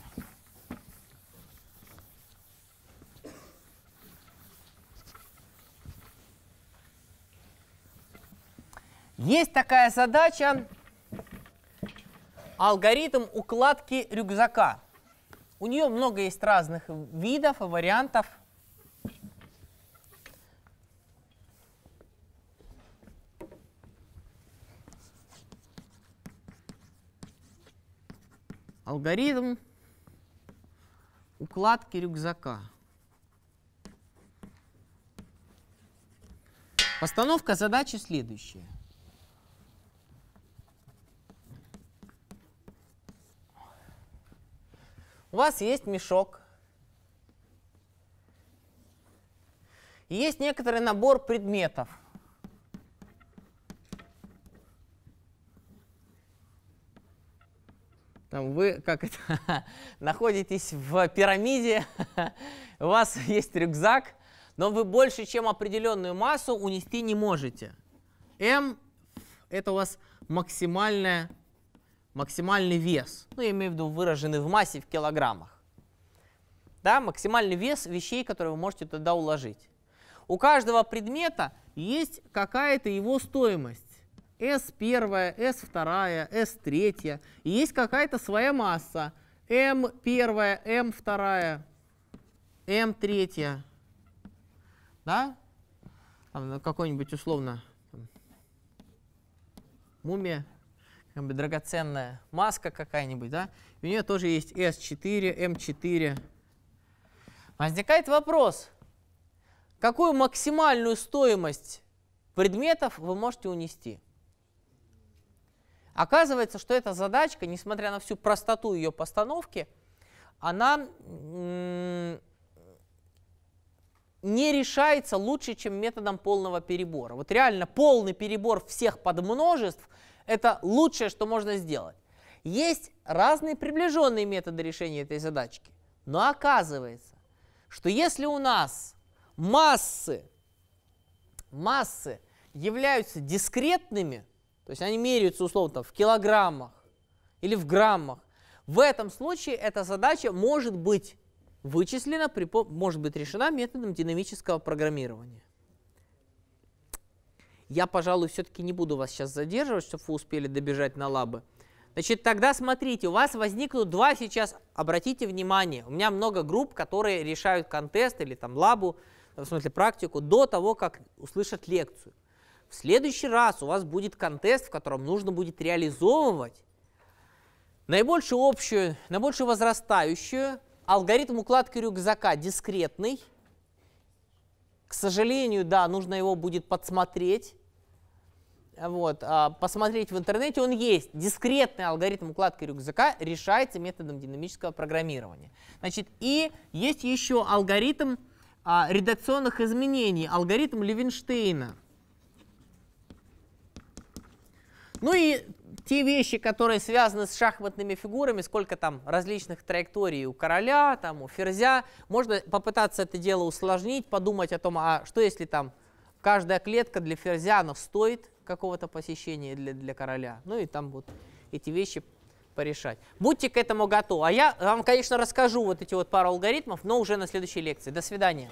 Speaker 1: Есть такая задача алгоритм укладки рюкзака. У нее много есть разных видов и вариантов. Алгоритм укладки рюкзака. Постановка задачи следующая. У вас есть мешок. Есть некоторый набор предметов. Там вы как это, находитесь в пирамиде, у вас есть рюкзак, но вы больше, чем определенную массу унести не можете. М – это у вас максимальная максимальный вес, ну, я имею в виду выраженный в массе в килограммах, да, максимальный вес вещей, которые вы можете туда уложить. У каждого предмета есть какая-то его стоимость. S1, S2, S3. И есть какая-то своя масса. M1, M2, M3. Да? Ну, какой-нибудь условно мумия как бы драгоценная маска какая-нибудь, да, у нее тоже есть S4, M4. Эм Возникает вопрос, какую максимальную стоимость предметов вы можете унести? Оказывается, что эта задачка, несмотря на всю простоту ее постановки, она не решается лучше, чем методом полного перебора. Вот реально полный перебор всех подмножеств – это лучшее, что можно сделать. Есть разные приближенные методы решения этой задачки. Но оказывается, что если у нас массы, массы являются дискретными, то есть они меряются условно там, в килограммах или в граммах, в этом случае эта задача может быть вычислена, может быть решена методом динамического программирования. Я, пожалуй, все-таки не буду вас сейчас задерживать, чтобы вы успели добежать на лабы. Значит, тогда смотрите, у вас возникнут два сейчас, обратите внимание, у меня много групп, которые решают контест или там лабу, в смысле практику, до того, как услышат лекцию. В следующий раз у вас будет контест, в котором нужно будет реализовывать наибольшую общую, наибольшую возрастающую алгоритм укладки рюкзака дискретный. К сожалению, да, нужно его будет подсмотреть вот, а, посмотреть в интернете, он есть. Дискретный алгоритм укладки рюкзака решается методом динамического программирования. Значит, и есть еще алгоритм а, редакционных изменений, алгоритм Левинштейна. Ну и те вещи, которые связаны с шахматными фигурами, сколько там различных траекторий у короля, там у ферзя, можно попытаться это дело усложнить, подумать о том, а что если там Каждая клетка для ферзянов стоит какого-то посещения для, для короля. Ну и там вот эти вещи порешать. Будьте к этому готовы. А я вам, конечно, расскажу вот эти вот пару алгоритмов, но уже на следующей лекции. До свидания.